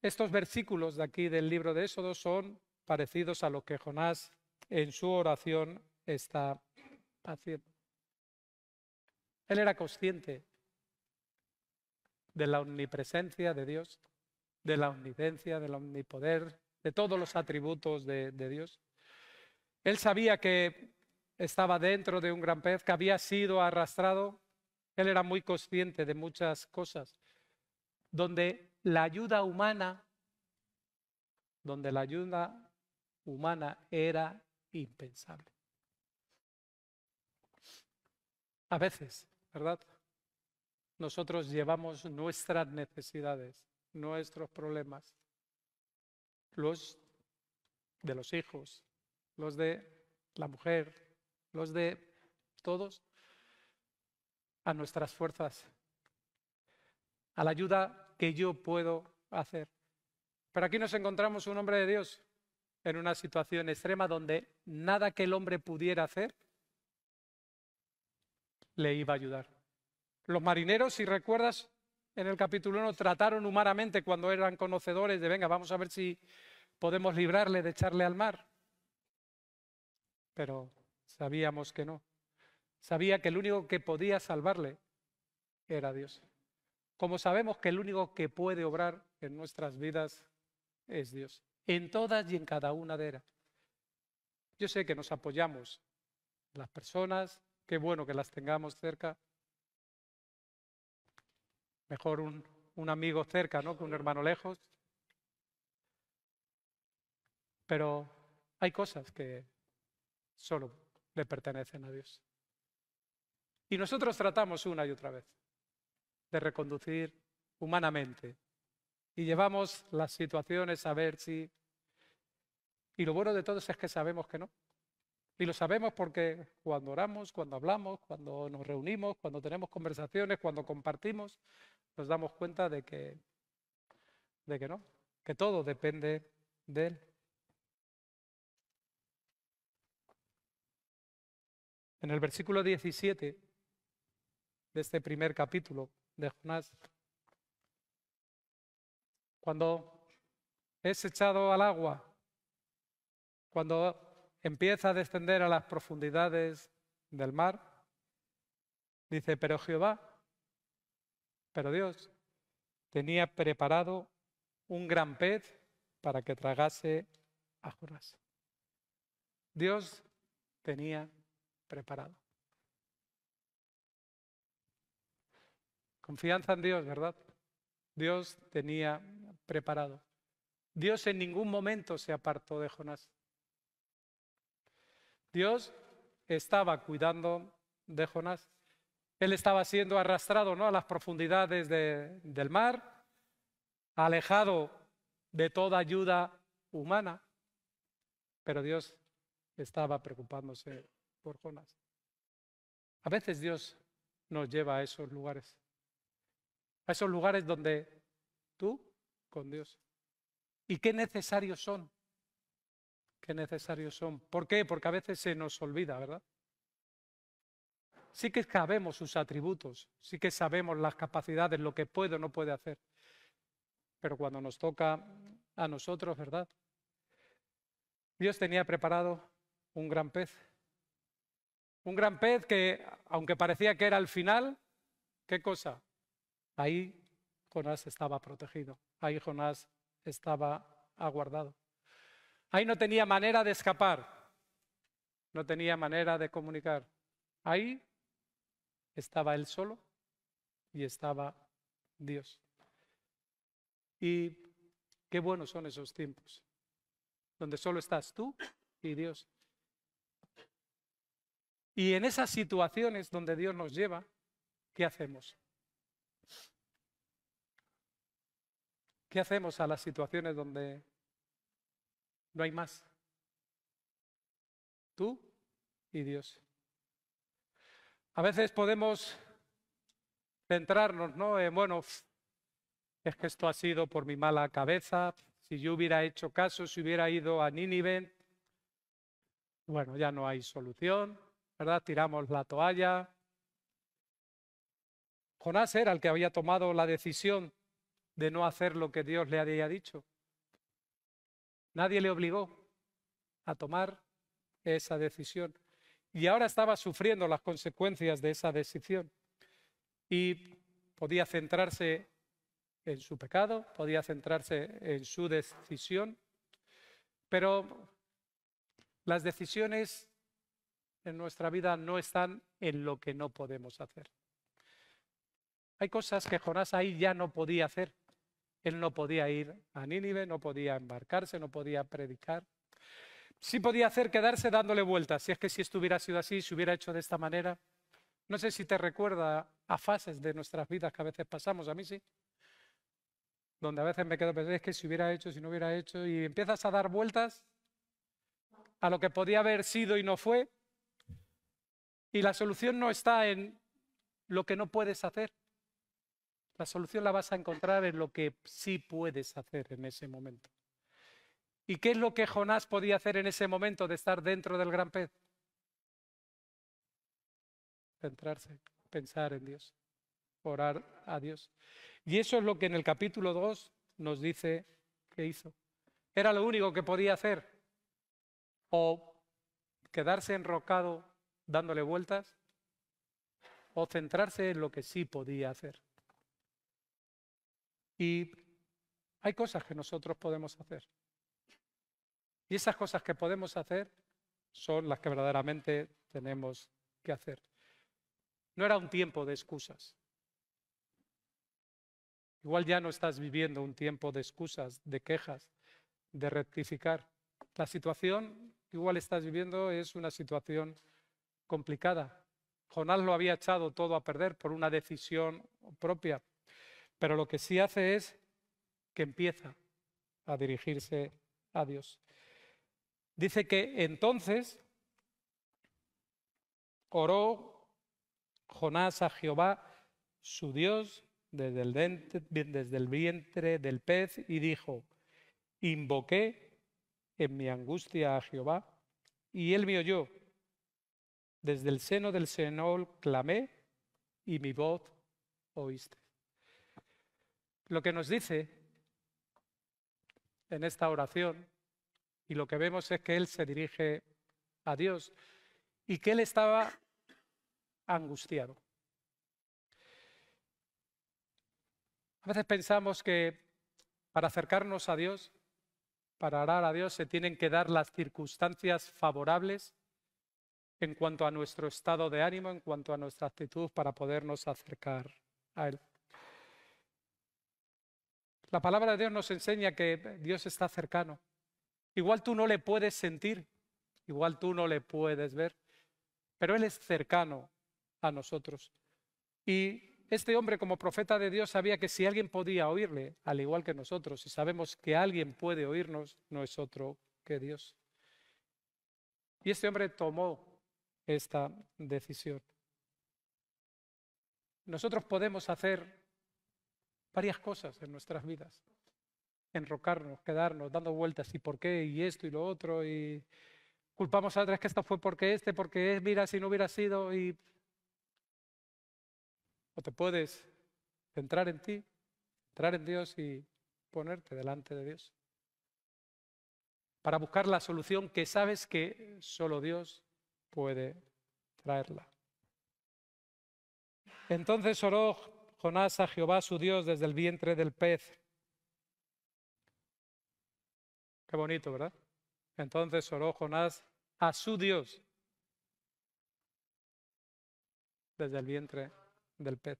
estos versículos de aquí del libro de Éxodo son parecidos a lo que Jonás en su oración está haciendo. Él era consciente de la omnipresencia de Dios, de la omnidencia, del omnipoder, de todos los atributos de, de Dios. Él sabía que estaba dentro de un gran pez, que había sido arrastrado. Él era muy consciente de muchas cosas, donde la ayuda humana, donde la ayuda humana era impensable. A veces, ¿verdad? nosotros llevamos nuestras necesidades, nuestros problemas, los de los hijos, los de la mujer, los de todos, a nuestras fuerzas, a la ayuda que yo puedo hacer. Pero aquí nos encontramos un hombre de Dios en una situación extrema donde nada que el hombre pudiera hacer le iba a ayudar. Los marineros, si recuerdas, en el capítulo 1 trataron humanamente cuando eran conocedores de, venga, vamos a ver si podemos librarle de echarle al mar. Pero sabíamos que no. Sabía que el único que podía salvarle era Dios. Como sabemos que el único que puede obrar en nuestras vidas es Dios, en todas y en cada una de ellas. Yo sé que nos apoyamos, las personas, qué bueno que las tengamos cerca, Mejor un, un amigo cerca, ¿no? Que un hermano lejos. Pero hay cosas que solo le pertenecen a Dios. Y nosotros tratamos una y otra vez de reconducir humanamente y llevamos las situaciones a ver si... Y lo bueno de todos es que sabemos que no, y lo sabemos porque cuando oramos, cuando hablamos, cuando nos reunimos, cuando tenemos conversaciones, cuando compartimos, nos damos cuenta de que, de no, que todo depende de Él. En el versículo 17 de este primer capítulo de Jonás, cuando es echado al agua, cuando empieza a descender a las profundidades del mar, dice, pero Jehová, pero Dios, tenía preparado un gran pez para que tragase a Jonás. Dios tenía preparado. Confianza en Dios, ¿verdad? Dios tenía preparado. Dios en ningún momento se apartó de Jonás. Dios estaba cuidando de Jonás. Él estaba siendo arrastrado ¿no? a las profundidades del mar, alejado de toda ayuda humana, pero Dios estaba preocupándose por Jonás. A veces Dios nos lleva a esos lugares, a esos lugares donde tú con Dios. Y qué necesarios son que necesarios son. ¿Por qué? Porque a veces se nos olvida, ¿verdad? Sí que sabemos sus atributos, sí que sabemos las capacidades, lo que puede o no puede hacer. Pero cuando nos toca a nosotros, ¿verdad? Dios tenía preparado un gran pez. Un gran pez que, aunque parecía que era el final, ¿qué cosa? Ahí Jonás estaba protegido, ahí Jonás estaba aguardado. Ahí no tenía manera de escapar, no tenía manera de comunicar. Ahí estaba él solo y estaba Dios. Y qué buenos son esos tiempos, donde solo estás tú y Dios. Y en esas situaciones donde Dios nos lleva, ¿qué hacemos? ¿Qué hacemos a las situaciones donde no hay más. Tú y Dios. A veces podemos centrarnos, ¿no? En, bueno, es que esto ha sido por mi mala cabeza, si yo hubiera hecho caso, si hubiera ido a Nínive, bueno, ya no hay solución, ¿verdad? Tiramos la toalla. Jonás era el que había tomado la decisión de no hacer lo que Dios le había dicho. Nadie le obligó a tomar esa decisión. Y ahora estaba sufriendo las consecuencias de esa decisión. Y podía centrarse en su pecado, podía centrarse en su decisión, pero las decisiones en nuestra vida no están en lo que no podemos hacer. Hay cosas que Jonás ahí ya no podía hacer. Él no podía ir a Nínive, no podía embarcarse, no podía predicar. Sí podía hacer quedarse dándole vueltas. Si es que si estuviera sido así, si hubiera hecho de esta manera. No sé si te recuerda a fases de nuestras vidas que a veces pasamos, a mí sí. Donde a veces me quedo pensando, es que si hubiera hecho, si no hubiera hecho, y empiezas a dar vueltas a lo que podía haber sido y no fue. Y la solución no está en lo que no puedes hacer. La solución la vas a encontrar en lo que sí puedes hacer en ese momento. ¿Y qué es lo que Jonás podía hacer en ese momento de estar dentro del gran pez? Centrarse, pensar en Dios, orar a Dios. Y eso es lo que en el capítulo 2 nos dice que hizo. Era lo único que podía hacer. O quedarse enrocado dándole vueltas, o centrarse en lo que sí podía hacer. Y hay cosas que nosotros podemos hacer. Y esas cosas que podemos hacer son las que verdaderamente tenemos que hacer. No era un tiempo de excusas. Igual ya no estás viviendo un tiempo de excusas, de quejas, de rectificar. La situación igual estás viviendo es una situación complicada. Jonás lo había echado todo a perder por una decisión propia, pero lo que sí hace es que empieza a dirigirse a Dios. Dice que entonces oró Jonás a Jehová, su Dios, desde el, vientre del pez y dijo, invoqué en mi angustia a Jehová y él me oyó. Desde el seno del senol clamé y mi voz oíste. Lo que nos dice en esta oración y lo que vemos es que Él se dirige a Dios y que Él estaba angustiado. A veces pensamos que para acercarnos a Dios, para orar a Dios, se tienen que dar las circunstancias favorables en cuanto a nuestro estado de ánimo, en cuanto a nuestra actitud para podernos acercar a Él. La palabra de Dios nos enseña que Dios está cercano. Igual tú no le puedes sentir, igual tú no le puedes ver, pero Él es cercano a nosotros. Y este hombre como profeta de Dios sabía que si alguien podía oírle, al igual que nosotros, si sabemos que alguien puede oírnos, no es otro que Dios. Y este hombre tomó esta decisión. Nosotros podemos hacer varias cosas en nuestras vidas. Enrocarnos, quedarnos, dando vueltas, y por qué, y esto, y lo otro, y culpamos a otras que esto fue porque este, porque es, mira, si no hubiera sido, y... O te puedes centrar en ti, entrar en Dios y ponerte delante de Dios. Para buscar la solución que sabes que solo Dios puede traerla. Entonces Oroj... Jonás a Jehová su Dios desde el vientre del pez. Qué bonito, ¿verdad? Entonces oró Jonás a su Dios desde el vientre del pez.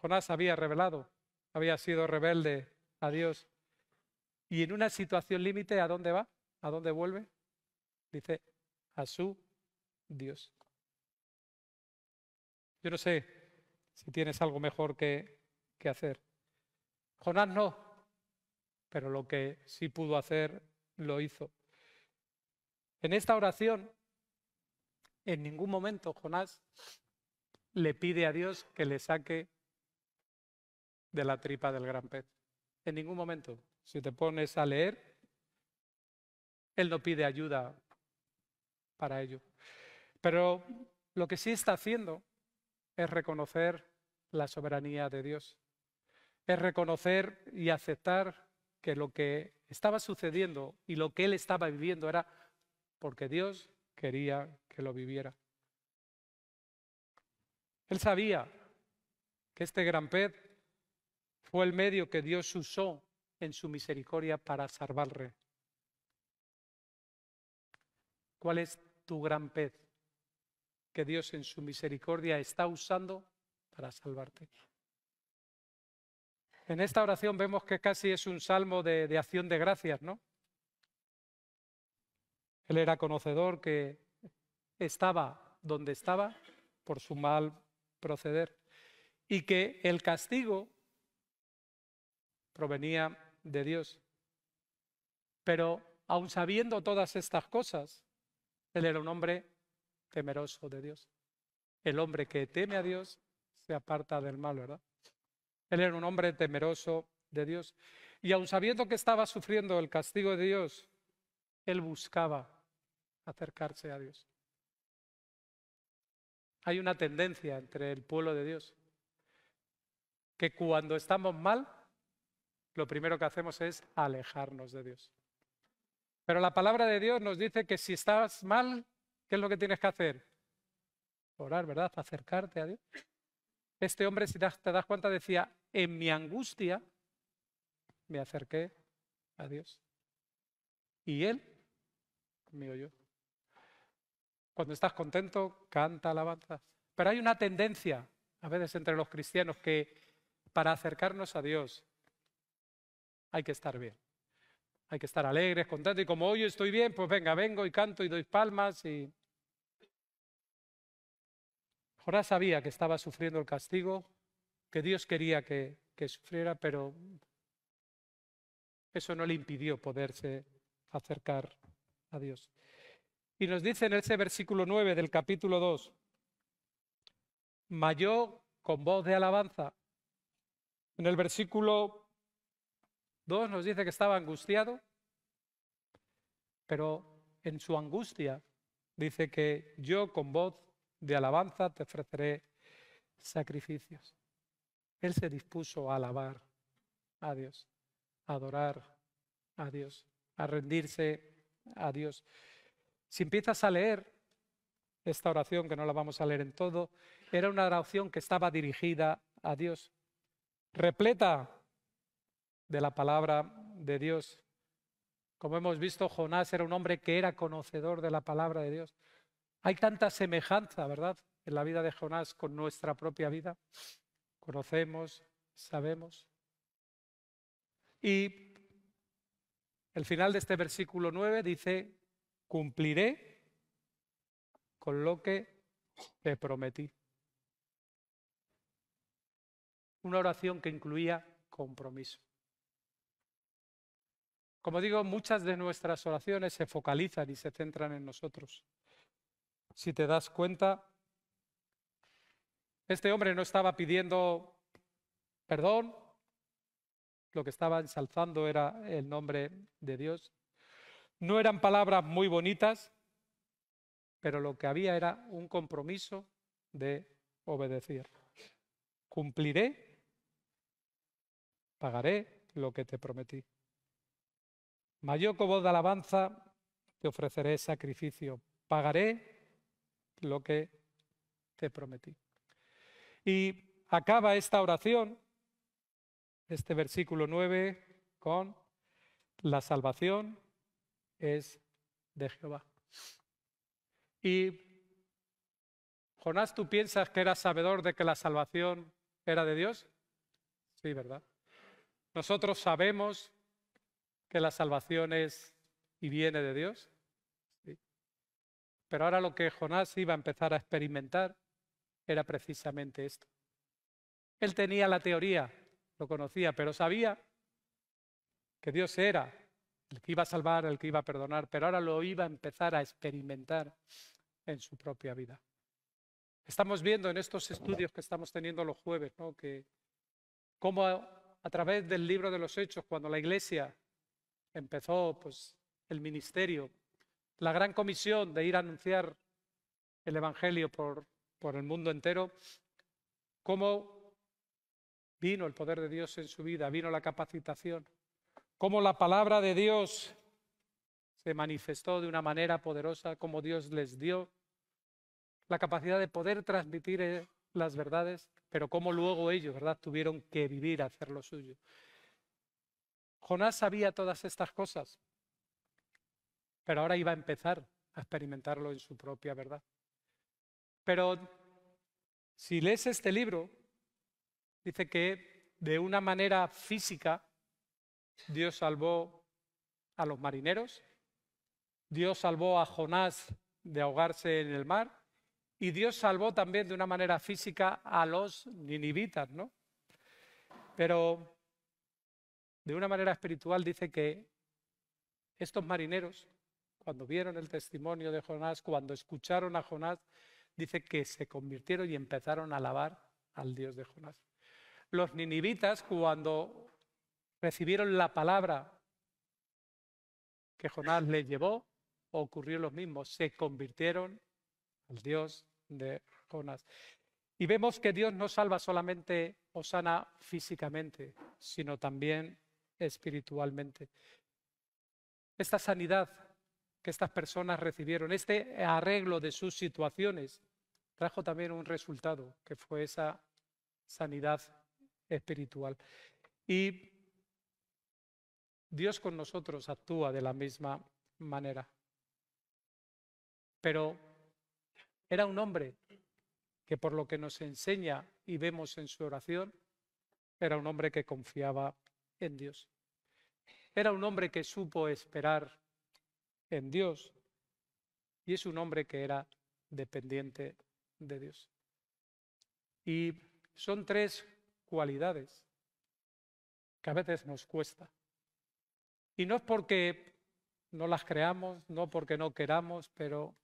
Jonás había revelado, había sido rebelde a Dios. Y en una situación límite, ¿a dónde va? ¿A dónde vuelve? Dice, a su Dios. Yo no sé si tienes algo mejor que, que hacer. Jonás no, pero lo que sí pudo hacer, lo hizo. En esta oración, en ningún momento Jonás le pide a Dios que le saque de la tripa del gran pez. En ningún momento. Si te pones a leer, él no pide ayuda para ello. Pero lo que sí está haciendo es reconocer la soberanía de Dios, es reconocer y aceptar que lo que estaba sucediendo y lo que él estaba viviendo era porque Dios quería que lo viviera. Él sabía que este gran pez fue el medio que Dios usó en su misericordia para salvarle. ¿Cuál es tu gran pez? que Dios en su misericordia está usando para salvarte. En esta oración vemos que casi es un salmo de, acción de gracias, ¿no? Él era conocedor que estaba donde estaba por su mal proceder y que el castigo provenía de Dios. Pero aun sabiendo todas estas cosas, él era un hombre temeroso de Dios. El hombre que teme a Dios se aparta del mal, ¿verdad? Él era un hombre temeroso de Dios. Y aun sabiendo que estaba sufriendo el castigo de Dios, él buscaba acercarse a Dios. Hay una tendencia entre el pueblo de Dios que cuando estamos mal, lo primero que hacemos es alejarnos de Dios. Pero la palabra de Dios nos dice que si estás mal, ¿Qué es lo que tienes que hacer? Orar, ¿verdad? Acercarte a Dios. Este hombre, si te das cuenta, decía, en mi angustia me acerqué a Dios. Y Él me yo. Cuando estás contento, canta alabanzas. Pero hay una tendencia, a veces entre los cristianos, que para acercarnos a Dios hay que estar bien. Hay que estar alegres, contentos. Y como hoy estoy bien, pues venga, vengo y canto y doy palmas y Jorás sabía que estaba sufriendo el castigo, que Dios quería que, que sufriera, pero eso no le impidió poderse acercar a Dios. Y nos dice en ese versículo 9 del capítulo 2, Mayó con voz de alabanza. En el versículo 2 nos dice que estaba angustiado, pero en su angustia dice que yo con voz de alabanza te ofreceré sacrificios. Él se dispuso a alabar a Dios, a adorar a Dios, a rendirse a Dios. Si empiezas a leer esta oración, que no la vamos a leer en todo, era una oración que estaba dirigida a Dios, repleta de la palabra de Dios. Como hemos visto, Jonás era un hombre que era conocedor de la palabra de Dios. Hay tanta semejanza, ¿verdad?, en la vida de Jonás con nuestra propia vida. Conocemos, sabemos. Y el final de este versículo 9 dice, cumpliré con lo que te prometí. Una oración que incluía compromiso. Como digo, muchas de nuestras oraciones se focalizan y se centran en nosotros. Si te das cuenta, este hombre no estaba pidiendo perdón, lo que estaba ensalzando era el nombre de Dios. No eran palabras muy bonitas, pero lo que había era un compromiso de obedecer. Cumpliré, pagaré lo que te prometí. Mayor voz de alabanza, te ofreceré sacrificio. Pagaré lo que te prometí. Y acaba esta oración, este versículo 9, con la salvación es de Jehová. Y Jonás, ¿tú piensas que era sabedor de que la salvación era de Dios? Sí, ¿verdad? Nosotros sabemos que la salvación es y viene de Dios. Pero ahora lo que Jonás iba a empezar a experimentar era precisamente esto. Él tenía la teoría, lo conocía, pero sabía que Dios era el que iba a salvar, el que iba a perdonar, pero ahora lo iba a empezar a experimentar en su propia vida. Estamos viendo en estos estudios que estamos teniendo los jueves, ¿no? que cómo a, a través del libro de los Hechos, cuando la iglesia empezó pues, el ministerio, la gran comisión de ir a anunciar el Evangelio por, el mundo entero, cómo vino el poder de Dios en su vida, vino la capacitación, cómo la palabra de Dios se manifestó de una manera poderosa, cómo Dios les dio la capacidad de poder transmitir eh, las verdades, pero cómo luego ellos, ¿verdad?, tuvieron que vivir, hacer lo suyo. Jonás sabía todas estas cosas, pero ahora iba a empezar a experimentarlo en su propia verdad. Pero si lees este libro, dice que de una manera física Dios salvó a los marineros, Dios salvó a Jonás de ahogarse en el mar y Dios salvó también de una manera física a los ninivitas, ¿no? Pero de una manera espiritual dice que estos marineros cuando vieron el testimonio de Jonás, cuando escucharon a Jonás, dice que se convirtieron y empezaron a alabar al Dios de Jonás. Los ninivitas, cuando recibieron la palabra que Jonás les llevó, ocurrió lo mismo, se convirtieron al Dios de Jonás. Y vemos que Dios no salva solamente o sana físicamente, sino también espiritualmente. Esta sanidad que estas personas recibieron, este arreglo de sus situaciones, trajo también un resultado, que fue esa sanidad espiritual. Y Dios con nosotros actúa de la misma manera. Pero era un hombre que por lo que nos enseña y vemos en su oración, era un hombre que confiaba en Dios. Era un hombre que supo esperar en Dios y es un hombre que era dependiente de Dios. Y son tres cualidades que a veces nos cuesta. Y no es porque no las creamos, no porque no queramos, pero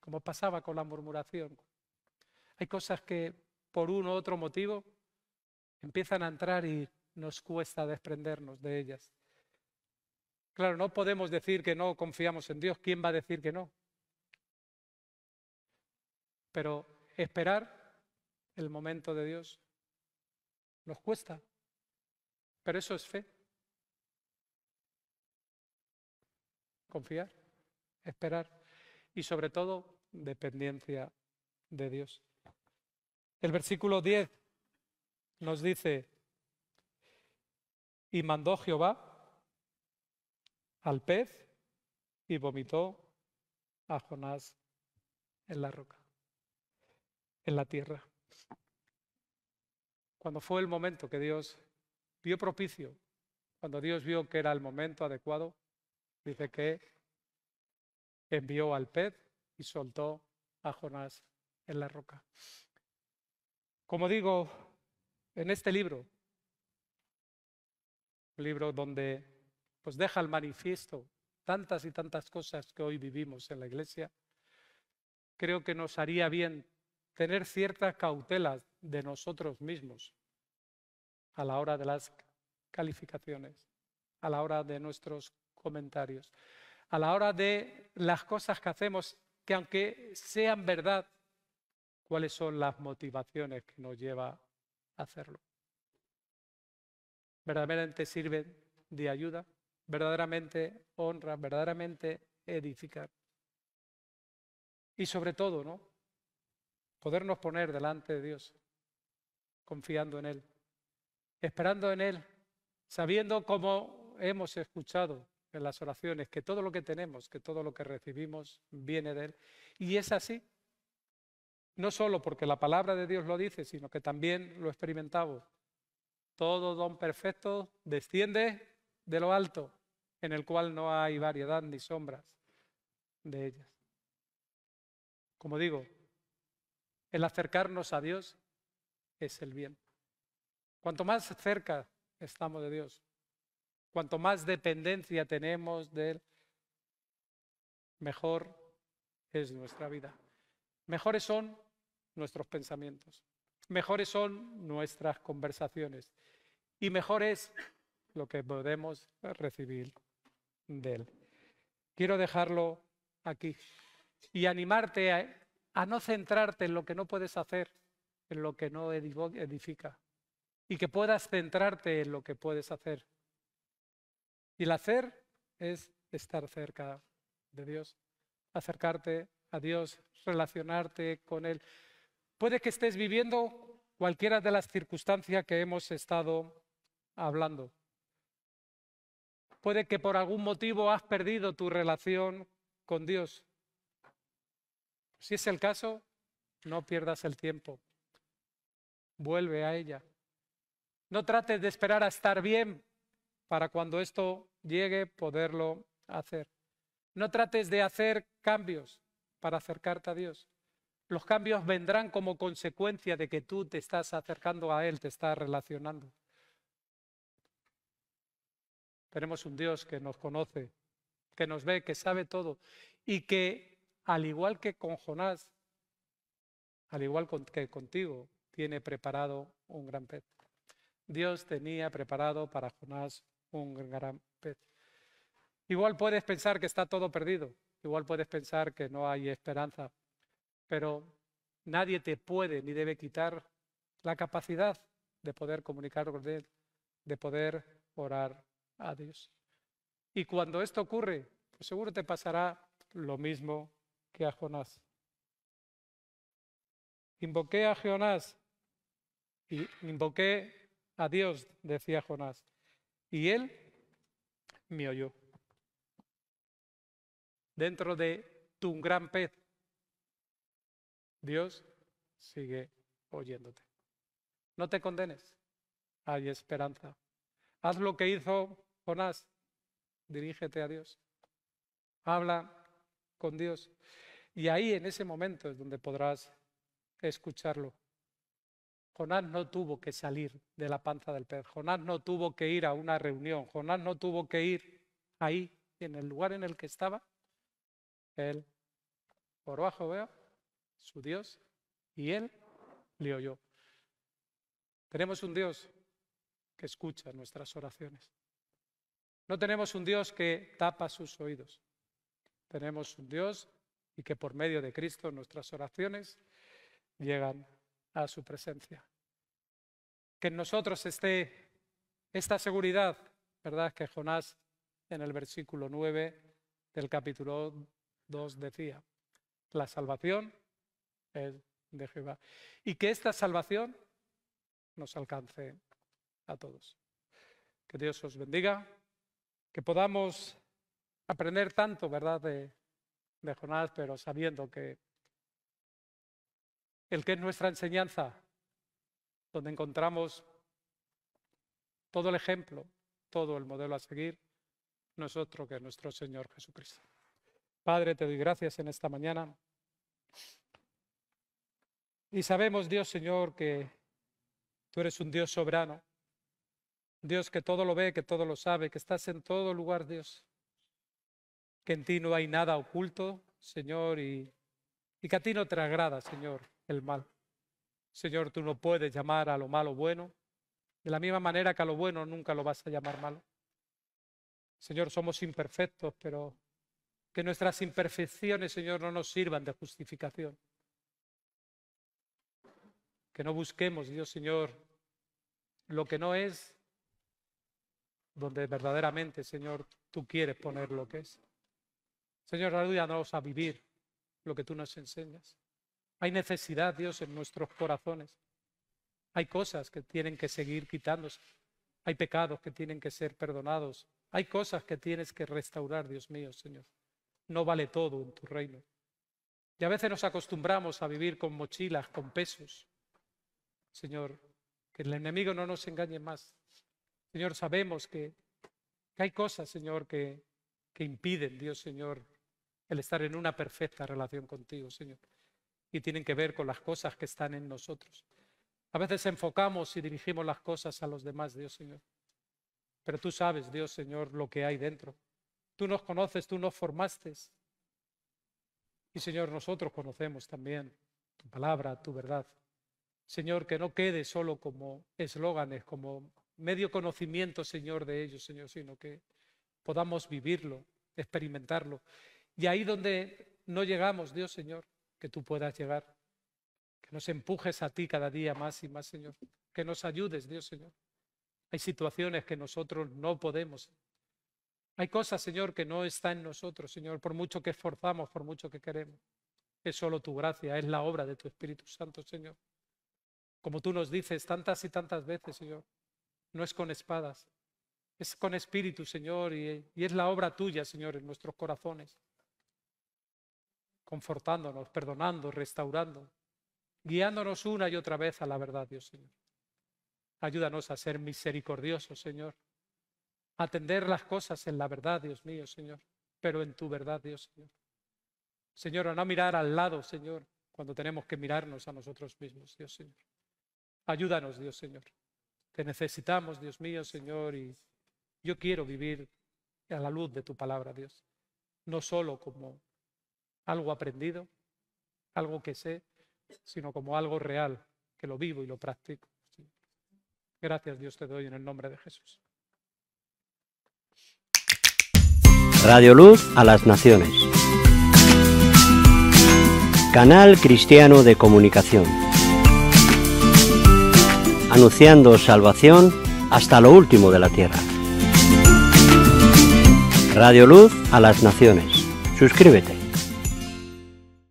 como pasaba con la murmuración, hay cosas que por uno u otro motivo empiezan a entrar y nos cuesta desprendernos de ellas. Claro, no podemos decir que no confiamos en Dios. ¿Quién va a decir que no? Pero esperar el momento de Dios nos cuesta. Pero eso es fe. Confiar, esperar y sobre todo dependencia de Dios. El versículo 10 nos dice, y mandó Jehová al pez y vomitó a Jonás en la roca, en la tierra. Cuando fue el momento que Dios vio propicio, cuando Dios vio que era el momento adecuado, dice que envió al pez y soltó a Jonás en la roca. Como digo, en este libro, un libro donde pues deja al manifiesto tantas y tantas cosas que hoy vivimos en la iglesia, creo que nos haría bien tener ciertas cautelas de nosotros mismos a la hora de las calificaciones, a la hora de nuestros comentarios, a la hora de las cosas que hacemos, que aunque sean verdad, cuáles son las motivaciones que nos lleva a hacerlo. ¿Verdaderamente sirven de ayuda? verdaderamente honra, verdaderamente edificar. Y sobre todo, ¿no? Podernos poner delante de Dios, confiando en Él, esperando en Él, sabiendo como hemos escuchado en las oraciones, que todo lo que tenemos, que todo lo que recibimos viene de Él. Y es así, no solo porque la palabra de Dios lo dice, sino que también lo experimentamos. Todo don perfecto desciende de lo alto, en el cual no hay variedad ni sombras de ellas. Como digo, el acercarnos a Dios es el bien. Cuanto más cerca estamos de Dios, cuanto más dependencia tenemos de Él, mejor es nuestra vida. Mejores son nuestros pensamientos, mejores son nuestras conversaciones y mejor es lo que podemos recibir Quiero dejarlo aquí y animarte a no centrarte en lo que no puedes hacer, en lo que no edifica, y que puedas centrarte en lo que puedes hacer. Y el hacer es estar cerca de Dios, acercarte a Dios, relacionarte con Él. Puede que estés viviendo cualquiera de las circunstancias que hemos estado hablando. Puede que por algún motivo has perdido tu relación con Dios. Si es el caso, no pierdas el tiempo. Vuelve a ella. No trates de esperar a estar bien para cuando esto llegue poderlo hacer. No trates de hacer cambios para acercarte a Dios. Los cambios vendrán como consecuencia de que tú te estás acercando a Él, te estás relacionando. Tenemos un Dios que nos conoce, que nos ve, que sabe todo y que, al igual que con Jonás, al igual que contigo, tiene preparado un gran pez. Dios tenía preparado para Jonás un gran pez. Igual puedes pensar que está todo perdido, igual puedes pensar que no hay esperanza, pero nadie te puede ni debe quitar la capacidad de poder comunicar con Él, de poder orar a Dios. Y cuando esto ocurre, pues seguro te pasará lo mismo que a Jonás. Invoqué a Jonás y invoqué a Dios, decía Jonás, y él me oyó. Dentro de tu gran pez, Dios sigue oyéndote. No te condenes, hay esperanza. Haz lo que hizo Jonás, dirígete a Dios. Habla con Dios. Y ahí en ese momento es donde podrás escucharlo. Jonás no tuvo que salir de la panza del pez, Jonás no tuvo que ir a una reunión, Jonás no tuvo que ir ahí, en el lugar en el que estaba. Él por bajo veo su Dios y él le oyó. Tenemos un Dios que escucha nuestras oraciones. No tenemos un Dios que tapa sus oídos. Tenemos un Dios y que por medio de Cristo nuestras oraciones llegan a su presencia. Que en nosotros esté esta seguridad, ¿verdad? Que Jonás en el versículo 9 del capítulo 2 decía, la salvación es de Jehová. Y que esta salvación nos alcance a todos. Que Dios os bendiga que podamos aprender tanto, ¿verdad?, de, Jonás, pero sabiendo que el que es nuestra enseñanza, donde encontramos todo el ejemplo, todo el modelo a seguir, nosotros que nuestro Señor Jesucristo. Padre, te doy gracias en esta mañana. Y sabemos, Dios Señor, que tú eres un Dios soberano, Dios que todo lo ve, que todo lo sabe, que estás en todo lugar, Dios. Que en ti no hay nada oculto, Señor, y, que a ti no te agrada, Señor, el mal. Señor, tú no puedes llamar a lo malo bueno, de la misma manera que a lo bueno nunca lo vas a llamar malo. Señor, somos imperfectos, pero que nuestras imperfecciones, Señor, no nos sirvan de justificación. Que no busquemos, Dios, Señor, lo que no es donde verdaderamente, Señor, tú quieres poner lo que es. Señor, ayúdanos a vivir lo que tú nos enseñas. Hay necesidad, Dios, en nuestros corazones. Hay cosas que tienen que seguir quitándose. Hay pecados que tienen que ser perdonados. Hay cosas que tienes que restaurar, Dios mío, Señor. No vale todo en tu reino. Y a veces nos acostumbramos a vivir con mochilas, con pesos. Señor, que el enemigo no nos engañe más. Señor, sabemos que, hay cosas, Señor, que, que impiden, Dios, Señor, el estar en una perfecta relación contigo, Señor. Y tienen que ver con las cosas que están en nosotros. A veces enfocamos y dirigimos las cosas a los demás, Dios Señor. Pero tú sabes, Dios Señor, lo que hay dentro. Tú nos conoces, tú nos formaste. Y Señor, nosotros conocemos también tu palabra, tu verdad. Señor, que no quede solo como eslóganes, como medio conocimiento, Señor, de ellos, Señor, sino que podamos vivirlo, experimentarlo. Y ahí donde no llegamos, Dios, Señor, que tú puedas llegar. Que nos empujes a ti cada día más y más, Señor. Que nos ayudes, Dios, Señor. Hay situaciones que nosotros no podemos. Hay cosas, Señor, que no están en nosotros, Señor, por mucho que esforzamos, por mucho que queremos. Es solo tu gracia, es la obra de tu Espíritu Santo, Señor. Como tú nos dices tantas y tantas veces, Señor, no es con espadas, es con espíritu, Señor, y, es la obra tuya, Señor, en nuestros corazones, confortándonos, perdonando, restaurando, guiándonos una y otra vez a la verdad, Dios Señor. Ayúdanos a ser misericordiosos, Señor, atender las cosas en la verdad, Dios mío, Señor, pero en tu verdad, Dios Señor. Señor, a no mirar al lado, Señor, cuando tenemos que mirarnos a nosotros mismos, Dios Señor. Ayúdanos, Dios Señor. Te necesitamos, Dios mío, Señor, y yo quiero vivir a la luz de tu palabra, Dios, no solo como algo aprendido, algo que sé, sino como algo real, que lo vivo y lo practico. Gracias Dios te doy en el nombre de Jesús. Radio Luz a las Naciones. Canal Cristiano de Comunicación anunciando salvación hasta lo último de la tierra. Radio Luz a las Naciones. Suscríbete.